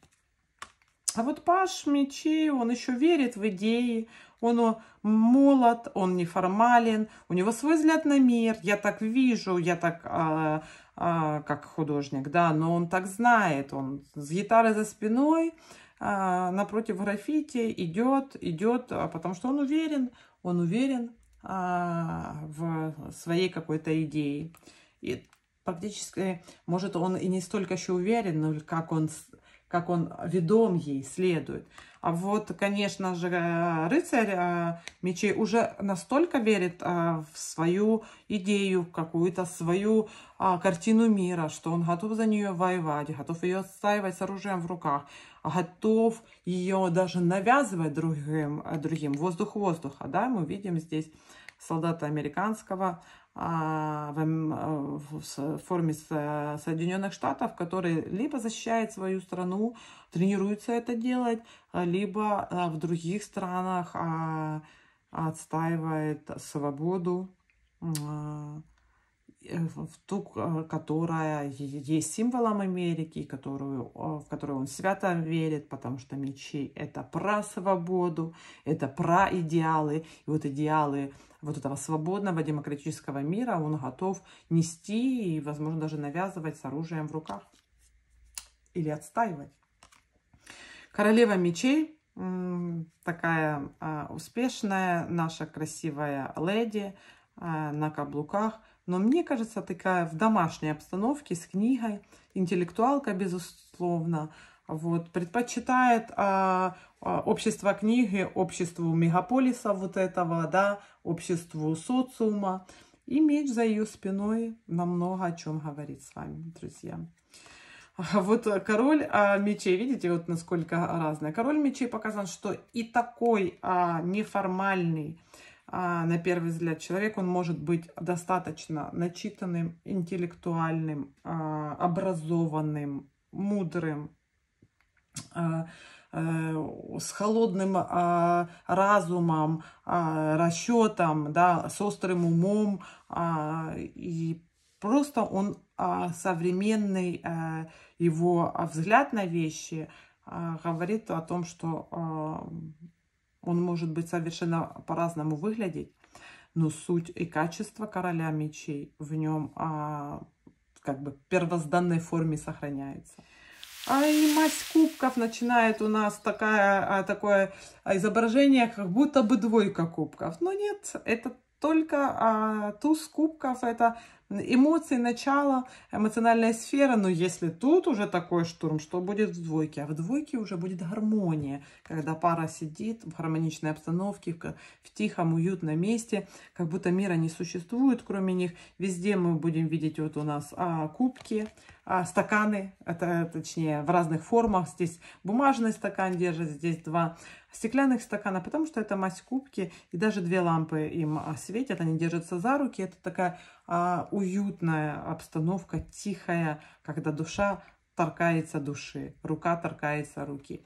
А вот Паш мечей, он еще верит в идеи, он молод, он неформален, у него свой взгляд на мир. Я так вижу, я так а, а, как художник, да, но он так знает, он с гитарой за спиной, а, напротив граффити идет, идет, а потому что он уверен, он уверен а, в своей какой-то идее. И практически, может, он и не столько еще уверен, но как он как он ведом ей следует. А вот, конечно же, э, рыцарь э, мечей уже настолько верит э, в свою идею, в какую-то свою картину мира, что он готов за нее воевать, готов ее отстаивать с оружием в руках, готов ее даже навязывать другим. другим. Воздух воздуха, да, мы видим здесь солдата американского а, а, в форме э, Соединенных Штатов, который либо защищает свою страну, тренируется это делать, а, либо в других странах отстаивает свободу Э, в ту, э, которая есть символом Америки, которую, э, в которую он свято верит, потому что мечи – это про свободу, это про идеалы. И вот идеалы вот этого свободного демократического мира он готов нести и, возможно, даже навязывать с оружием в руках или отстаивать. Королева мечей – такая успешная, наша красивая леди на каблуках – но мне кажется, такая в домашней обстановке с книгой, интеллектуалка, безусловно, вот, предпочитает а, а, общество книги, обществу мегаполиса вот этого, да, обществу социума. И меч за ее спиной намного о чем говорит с вами, друзья. Вот король а, мечей, видите, вот насколько разное. Король мечей показан, что и такой а, неформальный а, на первый взгляд человек, он может быть достаточно начитанным, интеллектуальным, а, образованным, мудрым, а, с холодным разумом, расчетом, да, с острым умом. и просто он современный, его взгляд на вещи говорит о том, что он может быть совершенно по-разному выглядеть, но суть и качество короля мечей в нем а, как бы первозданной форме сохраняется. А и мать кубков начинает у нас такая, а, такое изображение, как будто бы двойка кубков. Но нет, это только а, туз кубков, это Эмоции, начало, эмоциональная сфера, но если тут уже такой штурм, что будет в двойке? А в двойке уже будет гармония, когда пара сидит в гармоничной обстановке, в, в тихом, уютном месте, как будто мира не существует, кроме них. Везде мы будем видеть, вот у нас а, кубки, а стаканы, это, точнее, в разных формах. Здесь бумажный стакан держит, здесь два стеклянных стакана, потому что это мазь кубки, и даже две лампы им а, светят, они держатся за руки. Это такая а, уютная обстановка, тихая, когда душа торкается души, рука торкается руки.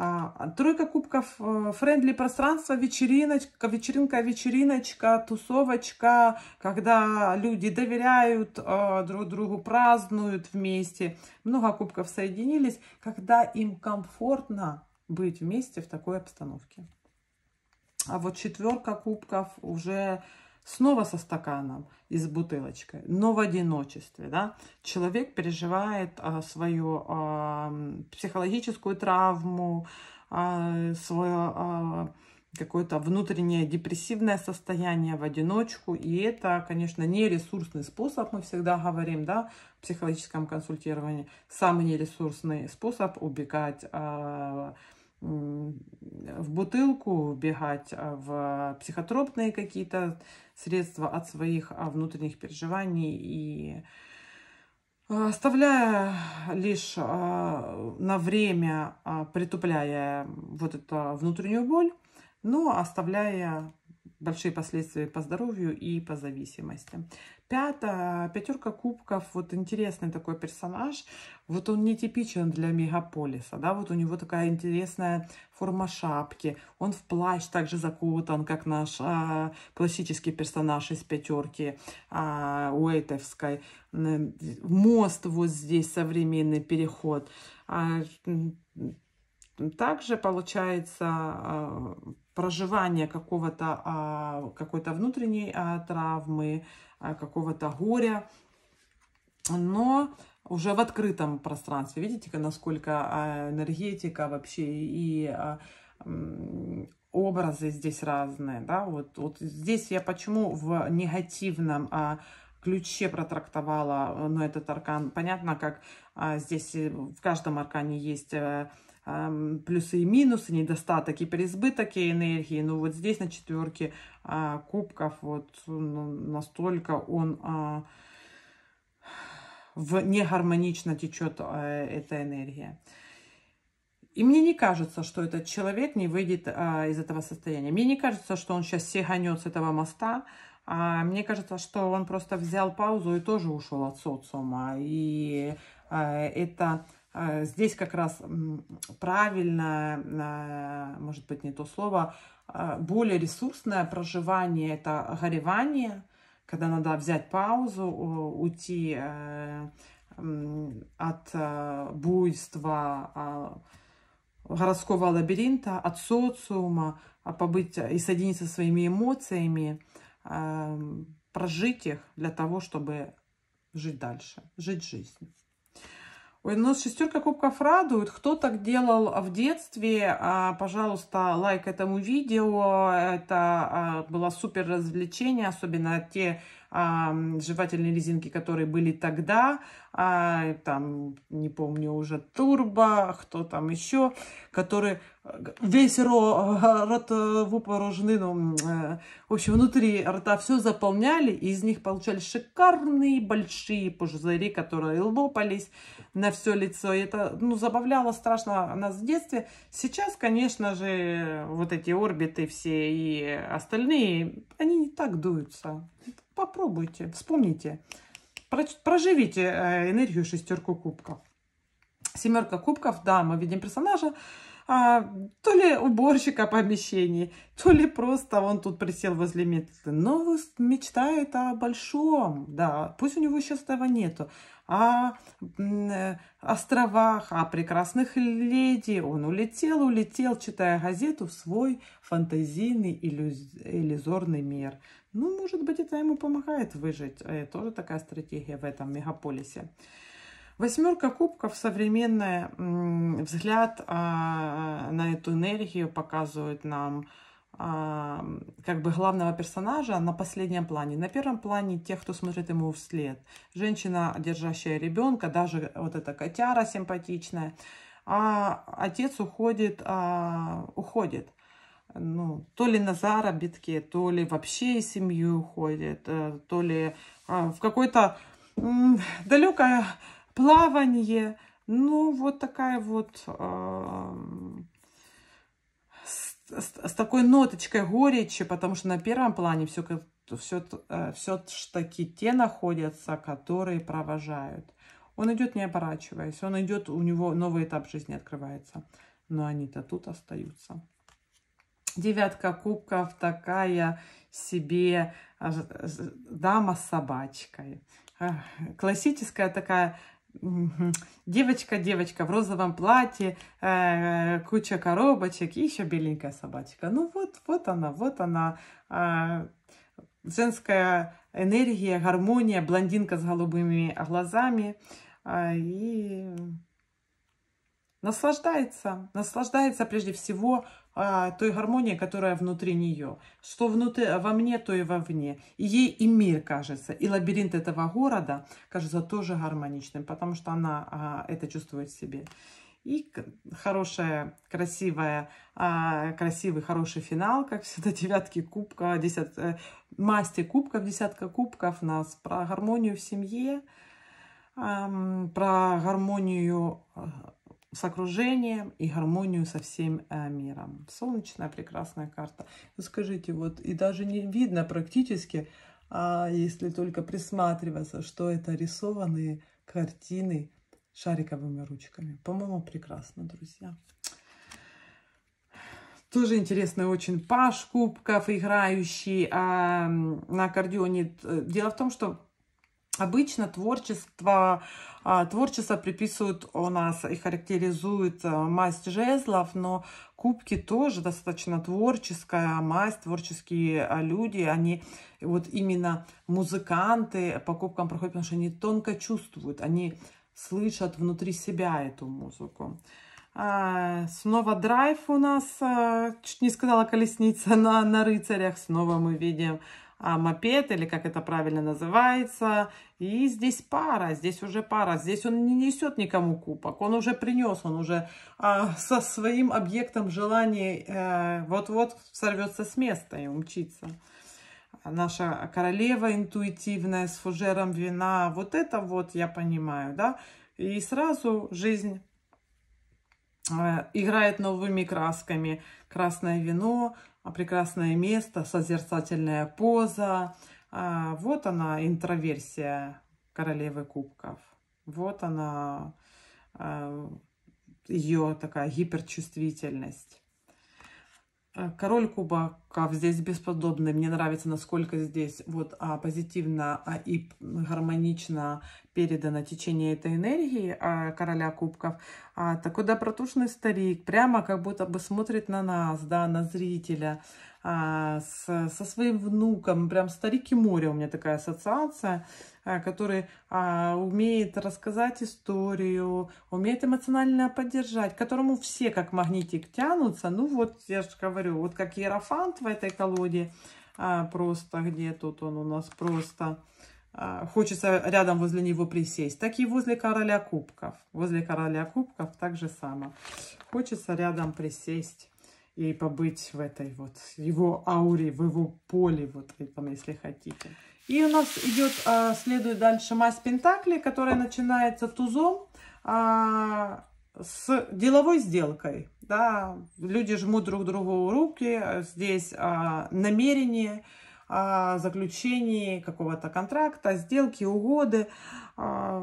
А, тройка кубков, э, френдли пространство, вечериночка, вечеринка, вечериночка, тусовочка, когда люди доверяют э, друг другу, празднуют вместе. Много кубков соединились, когда им комфортно быть вместе в такой обстановке. А вот четверка кубков уже снова со стаканом и с бутылочкой, но в одиночестве, да, человек переживает а, свою а, психологическую травму, а, свое а, какое-то внутреннее депрессивное состояние в одиночку. И это, конечно, не ресурсный способ, мы всегда говорим, да, в психологическом консультировании. Самый нересурсный способ убегать а, в бутылку вбегать а, в психотропные какие-то средства от своих а, внутренних переживаний и а, оставляя лишь на время, притупляя вот эту внутреннюю боль, но ну, оставляя большие последствия по здоровью и по зависимости. Пятое, пятерка кубков, вот интересный такой персонаж, вот он нетипичен для мегаполиса, да, вот у него такая интересная форма шапки, он в плащ также закутан, как наш а, классический персонаж из пятерки а, Уэйтовской, мост вот здесь, современный переход, а, также получается а, проживание какого-то, а, какой-то внутренней а, травмы, какого-то горя, но уже в открытом пространстве. Видите, насколько энергетика вообще и образы здесь разные, да, вот, вот здесь я почему в негативном а, ключе протрактовала, но ну, этот аркан, понятно, как здесь э, в каждом аркане есть э, плюсы и минусы, недостаток и переизбыток и энергии. Но ну, вот здесь на четверке а, кубков вот ну, настолько он а, в негармонично течет а, эта энергия. И мне не кажется, что этот человек не выйдет а, из этого состояния. Мне не кажется, что он сейчас сиганет с этого моста. А, мне кажется, что он просто взял паузу и тоже ушел от социума. И а, это Э, здесь как раз правильно, э, может быть, не то слово, э, более ресурсное проживание – это горевание, когда надо взять паузу, уйти от буйства городского лабиринта, от социума, а побыть и соединиться со своими эмоциями, прожить их для того, чтобы жить дальше, жить жизнь. Ой, но ну, шестерка кубков радует. Кто так делал в детстве, а, пожалуйста, лайк этому видео. Это а, было супер развлечение, особенно те а, жевательные резинки, которые были тогда. Там, не помню уже, Турбо, кто там еще, которые весь рот, э, ротовую ну, э, в общем, внутри рта все заполняли, и из них получались шикарные большие пузыри, которые лопались на все лицо. И это, ну, забавляло страшно нас в детстве. Сейчас, конечно же, вот эти орбиты все и остальные, они не так дуются. Попробуйте, вспомните, проживите э, энергию шестерку кубков. Семерка кубков, да, мы видим персонажа, а, то ли уборщика помещений, то ли просто он тут присел возле метлы. Но мечтает о большом, да, пусть у него сейчас этого нету. О а, э, островах, о прекрасных леди. Он улетел, улетел, читая газету в свой фантазийный иллюз... иллюзорный мир. Ну, может быть, это ему помогает выжить. Это а Тоже такая стратегия в этом мегаполисе. Восьмерка кубков современный взгляд а, а, на эту энергию показывает нам а, как бы главного персонажа на последнем плане. На первом плане тех, кто смотрит ему вслед. Женщина, держащая ребенка, даже вот эта котяра симпатичная. А отец уходит, уходит. Ну, то ли на заработки, то ли вообще из семьи уходит, э, то ли в какой-то далекое плавание. Ну, вот такая вот с, эм, с, с такой ноточкой горечи, потому что на первом плане все, все, э, все таки те находятся, которые провожают. Он идет не оборачиваясь, он идет, у него новый этап жизни открывается. Но они-то тут остаются. Девятка кубков такая себе э, дама с собачкой. Классическая такая девочка-девочка в розовом платье, э, куча коробочек и еще беленькая собачка. Ну вот, вот она, вот она. А, женская энергия, гармония, блондинка с голубыми глазами. А, и наслаждается, наслаждается прежде всего а, той гармонии, которая внутри нее. Что внутри, во мне, то и вовне. И ей и мир кажется, и лабиринт этого города кажется тоже гармоничным, потому что она а, это чувствует в себе. И хорошая, красивая, а, красивый, хороший финал, как всегда, девятки кубка, десят, э, масти кубков, десятка кубков нас про гармонию в семье, про гармонию а, с окружением и гармонию со всем э, миром. Солнечная прекрасная карта. Ну, скажите, вот и даже не видно практически, а если только присматриваться, что это рисованные картины шариковыми ручками. По-моему, прекрасно, друзья. Тоже интересный очень паш кубков, играющий а, на аккордеоне. Э, дело в том, что Обычно творчество, а, творчество приписывают у нас и характеризует а, масть жезлов, но кубки тоже достаточно творческая масть, творческие а, люди, они вот именно музыканты по кубкам проходят, потому что они тонко чувствуют, они слышат внутри себя эту музыку. Снова драйв у нас, чуть не сказала колесница на, на рыцарях, снова мы видим а, мопед, или как это правильно называется. И здесь пара, здесь уже пара. Здесь он не несет никому кубок, он уже принес, он уже а, со своим объектом желания а, э, вот-вот сорвется с места и умчится. Наша королева интуитивная с фужером вина. Вот это вот я понимаю, да. И сразу жизнь э, играет новыми красками. Красное вино, а, прекрасное место, созерцательная поза. А, вот она, интроверсия королевы кубков. Вот она, а, ее такая гиперчувствительность. А, король кубаков здесь бесподобный. Мне нравится, насколько здесь вот а, позитивно а, и гармонично передано течение этой энергии а, короля кубков. А, такой добротушный старик, прямо как будто бы смотрит на нас, да, на зрителя а, с, со своим внуком. Прям старики моря у меня такая ассоциация, а, который а, умеет рассказать историю, умеет эмоционально поддержать, к которому все как магнитик тянутся. Ну вот, я же говорю, вот как Ерофант в этой колоде, а, просто где тут он у нас просто а, хочется рядом возле него присесть, так и возле короля кубков. Возле короля кубков так же само. Хочется рядом присесть и побыть в этой вот его ауре, в его поле вот этом, если хотите. И у нас идет, а, следует дальше мазь Пентакли, которая начинается тузом а, с деловой сделкой. Да, люди жмут друг другу руки, здесь а, намерение, о а, заключении какого-то контракта, сделки, угоды. А,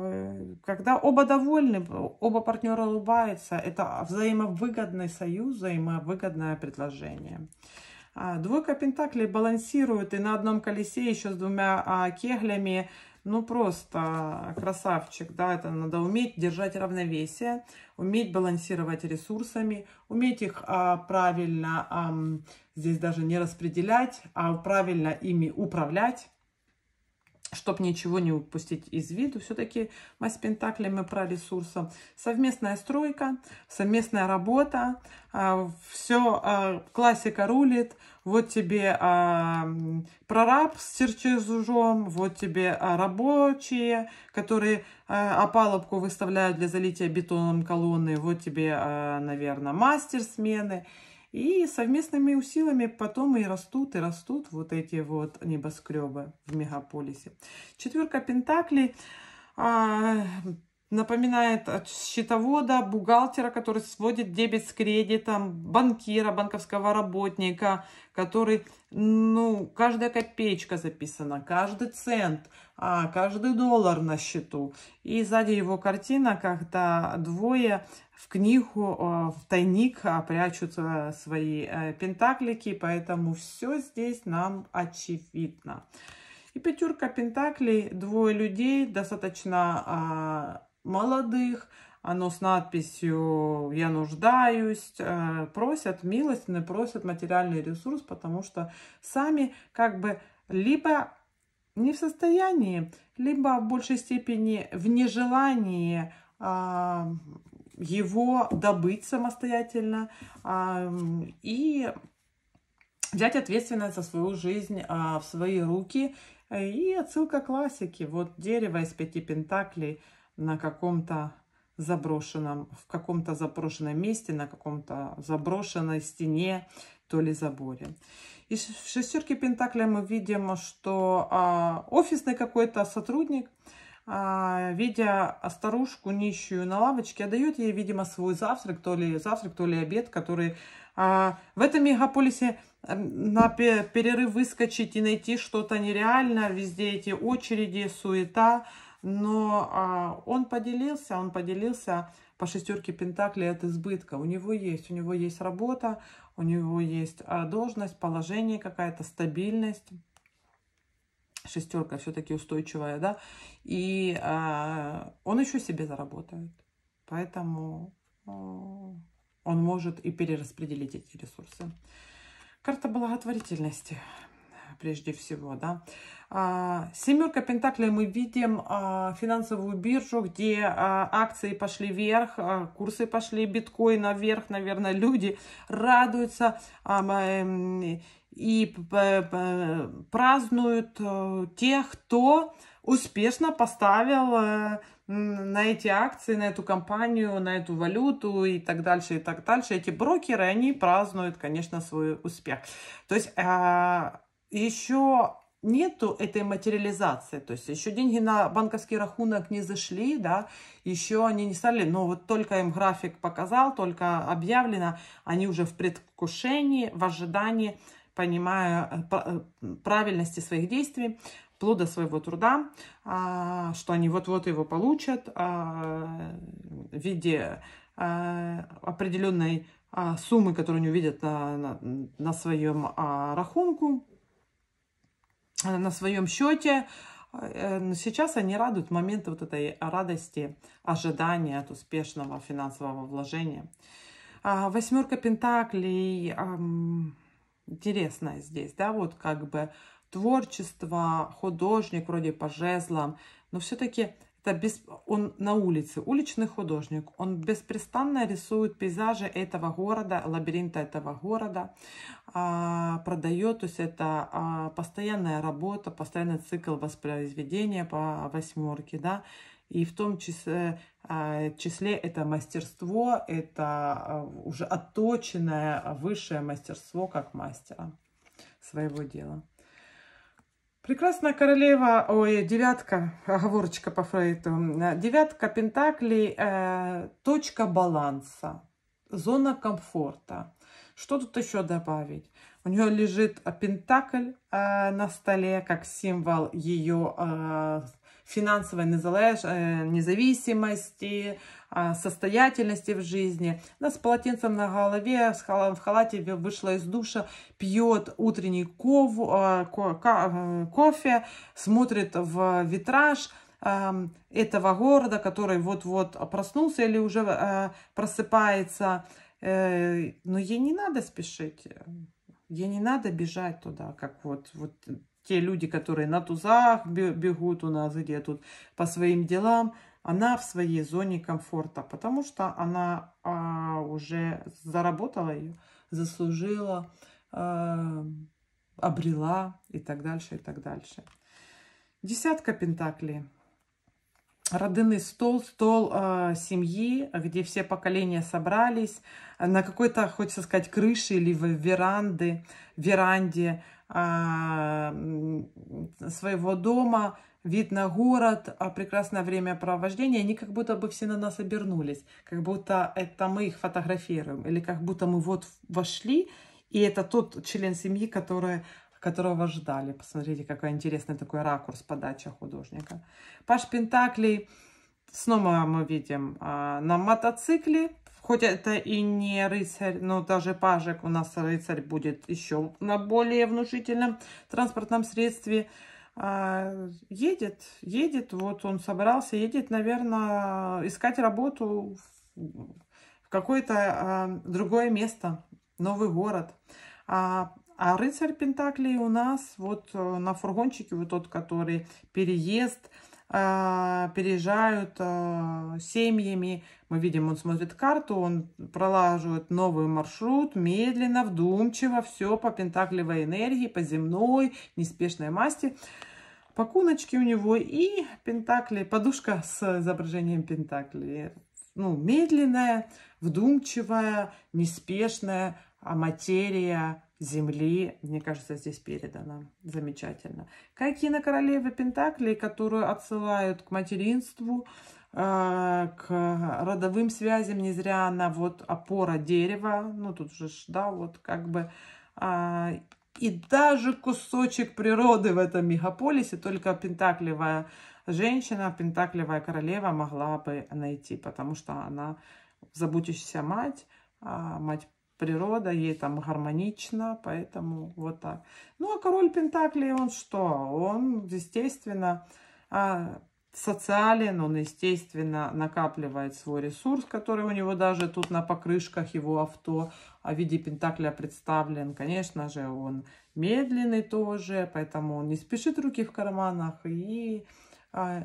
когда оба довольны, оба партнера улыбаются, это взаимовыгодный союз, взаимовыгодное предложение. А, двойка Пентаклей балансирует и на одном колесе еще с двумя а, кеглями. Ну просто красавчик, да, это надо уметь держать равновесие, уметь балансировать ресурсами, уметь их а, правильно, а, здесь даже не распределять, а правильно ими управлять чтобы ничего не упустить из виду, все-таки мазь пентакли мы про ресурсы. Совместная стройка, совместная работа, а, все, а, классика рулит. Вот тебе а, прораб с серчежом, вот тебе рабочие, которые опалубку выставляют для залития бетоном колонны, вот тебе, наверное, мастер смены. И совместными усилиями потом и растут, и растут вот эти вот небоскребы в мегаполисе. Четверка Пентаклей а, напоминает счетовода, бухгалтера, который сводит дебет с кредитом, банкира, банковского работника, который, ну, каждая копеечка записана, каждый цент, а, каждый доллар на счету. И сзади его картина, когда двое в книгу, а, в тайник а, прячут свои э, пентаклики, поэтому все здесь нам очевидно. И пятерка пентаклей, двое людей, достаточно а, молодых. Оно с надписью «Я нуждаюсь», э, просят милость, просят материальный ресурс, потому что сами как бы либо не в состоянии, либо в большей степени в нежелании а, его добыть самостоятельно а, и взять ответственность за свою жизнь а, в свои руки. И отсылка классики. Вот дерево из пяти пентаклей – на каком-то заброшенном, в каком-то заброшенном месте, на каком-то заброшенной стене, то ли заборе. И в шестерке Пентакля мы видим, что а, офисный какой-то сотрудник, а, видя старушку нищую на лавочке, отдает ей, видимо, свой завтрак, то ли завтрак, то ли обед, который а, в этом мегаполисе эм, на перерыв выскочить и найти что-то нереально, везде эти очереди, суета – но а, он поделился, он поделился по шестерке Пентаклей от избытка. У него есть, у него есть работа, у него есть а, должность, положение какая-то, стабильность. Шестерка все-таки устойчивая, да. И а, он еще себе заработает. Поэтому он может и перераспределить эти ресурсы. Карта благотворительности прежде всего, да. А, семерка Пентаклей мы видим а, финансовую биржу, где а, акции пошли вверх, курсы пошли, биткоин наверх, наверное, люди радуются эм, и празднуют э, тех, кто успешно поставил э, на эти акции, на эту компанию, на эту валюту и так дальше, и так дальше. Эти брокеры, они празднуют, конечно, свой успех. То есть еще нету этой материализации, то есть еще деньги на банковский рахунок не зашли, да, еще они не стали, но вот только им график показал, только объявлено, они уже в предвкушении, в ожидании, понимая э, э, правильности своих действий, плода своего труда, а, что они вот-вот его получат а, в виде а, определенной суммы, которую они увидят на, на, на своем рахунку, на своем счете. А, э, сейчас они радуют момент вот этой радости, ожидания от успешного финансового вложения. А, Восьмерка пентаклей интересная здесь, да, вот как бы творчество, художник вроде по жезлам, но все-таки это без... он на улице, уличный художник. Он беспрестанно рисует пейзажи этого города, лабиринта этого города, а, продает, то есть это а, постоянная работа, постоянный цикл воспроизведения по восьмерке, да, и в том числе, э, а, числе это мастерство, это уже отточенное высшее мастерство как мастера своего дела. Прекрасная королева, ой, девятка, оговорочка по Фрейду. Девятка пентаклей, э, точка баланса, зона комфорта. Что тут еще добавить? У нее лежит Пентакль э, на столе, как символ ее э, финансовой э, независимости, а, состоятельности в жизни. Она с полотенцем на голове, в халате вышла из душа, пьет утренний ков... А, ко... Э, кофе, смотрит в витраж эм, этого города, который вот-вот проснулся или уже э, просыпается. Но ей не надо спешить, ей не надо бежать туда, как вот, вот те люди, которые на тузах бегут у нас, где то по своим делам, она в своей зоне комфорта, потому что она а, уже заработала ее, заслужила, а, обрела и так дальше, и так дальше. Десятка пентаклей. Родынный стол, стол э, семьи, где все поколения собрались на какой-то, хочется сказать, крыше или в веранды, веранде, веранде а, своего дома, вид на город, а, прекрасное времяпровождение, они как будто бы все на нас обернулись, как будто это мы их фотографируем, или как будто мы вот вошли, и это тот член семьи, который, которого ждали. Посмотрите, какой интересный такой ракурс подача художника. Паш Пентаклей Снова мы видим а, на мотоцикле, хоть это и не рыцарь, но даже пажик у нас рыцарь будет еще на более внушительном транспортном средстве. А, едет, едет, вот он собрался, едет, наверное, искать работу в какое-то а, другое место, новый город. А, а рыцарь Пентаклей у нас вот э, на фургончике, вот тот, который переезд, а, переезжают а, семьями. Мы видим, он смотрит карту, он пролаживает новый маршрут, медленно, вдумчиво, все по пентаклевой энергии, по земной, неспешной масти. Покуночки у него и пентакли, подушка с изображением пентакли. Ну, медленная, вдумчивая, неспешная а материя земли, мне кажется, здесь передано. Замечательно. Кайкина королева Пентаклей, которую отсылают к материнству, э, к родовым связям, не зря она вот опора дерева, ну тут же, да, вот как бы, а, и даже кусочек природы в этом мегаполисе, только пентаклевая женщина, пентаклевая королева могла бы найти, потому что она заботящаяся мать, а, мать природа ей там гармонична, поэтому вот так. Ну, а король Пентаклей, он что? Он, естественно, а, социален, он, естественно, накапливает свой ресурс, который у него даже тут на покрышках его авто а в виде Пентакля представлен. Конечно же, он медленный тоже, поэтому он не спешит руки в карманах. И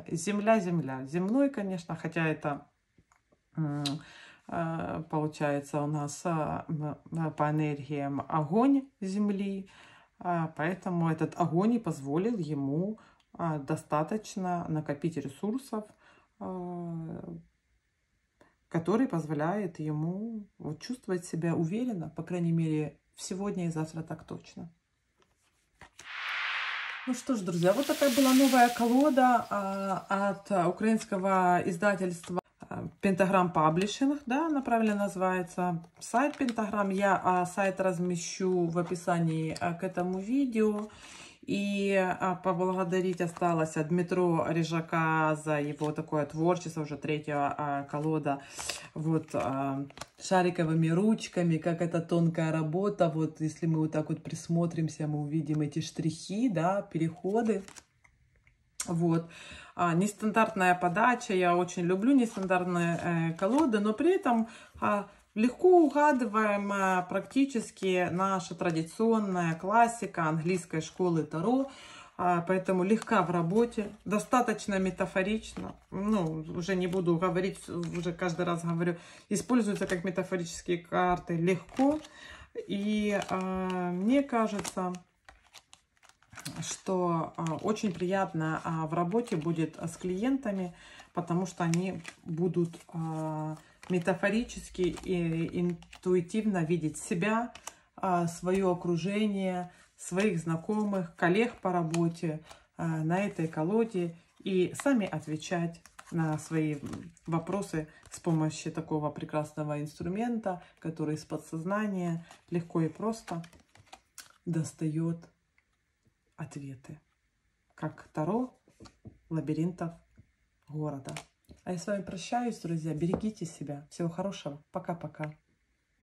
земля-земля. А, Земной, конечно, хотя это Э, получается у нас э, э, по энергиям огонь Земли, поэтому этот огонь и позволил ему достаточно накопить ресурсов, который позволяет ему чувствовать себя уверенно, по крайней мере, сегодня и завтра так точно. Ну что ж, друзья, вот такая была новая колода от украинского издательства Pentagram Publishing, да, она правильно называется, сайт Pentagram. Я а, сайт размещу в описании а, к этому видео. И а, поблагодарить осталось Дмитро Режака за его такое творчество, уже третья а, колода, вот, а, шариковыми ручками, как это тонкая работа, вот, если мы вот так вот присмотримся, мы увидим эти штрихи, да, переходы, вот, а, нестандартная подача. Я очень люблю нестандартные э, колоды, но при этом а, легко угадываем практически наша традиционная классика английской школы Таро. А, поэтому легка в работе, достаточно метафорично. Ну, уже не буду говорить, уже каждый раз говорю. Используются как метафорические карты легко. И э, мне кажется, что а, очень приятно а, в работе будет а, с клиентами, потому что они будут метафорически и интуитивно видеть себя, свое окружение, своих знакомых, коллег по работе на этой колоде и сами отвечать на свои вопросы с помощью такого прекрасного инструмента, который из подсознания легко и просто достает ответы. Как Таро лабиринтов города. А я с вами прощаюсь, друзья. Берегите себя. Всего хорошего. Пока-пока.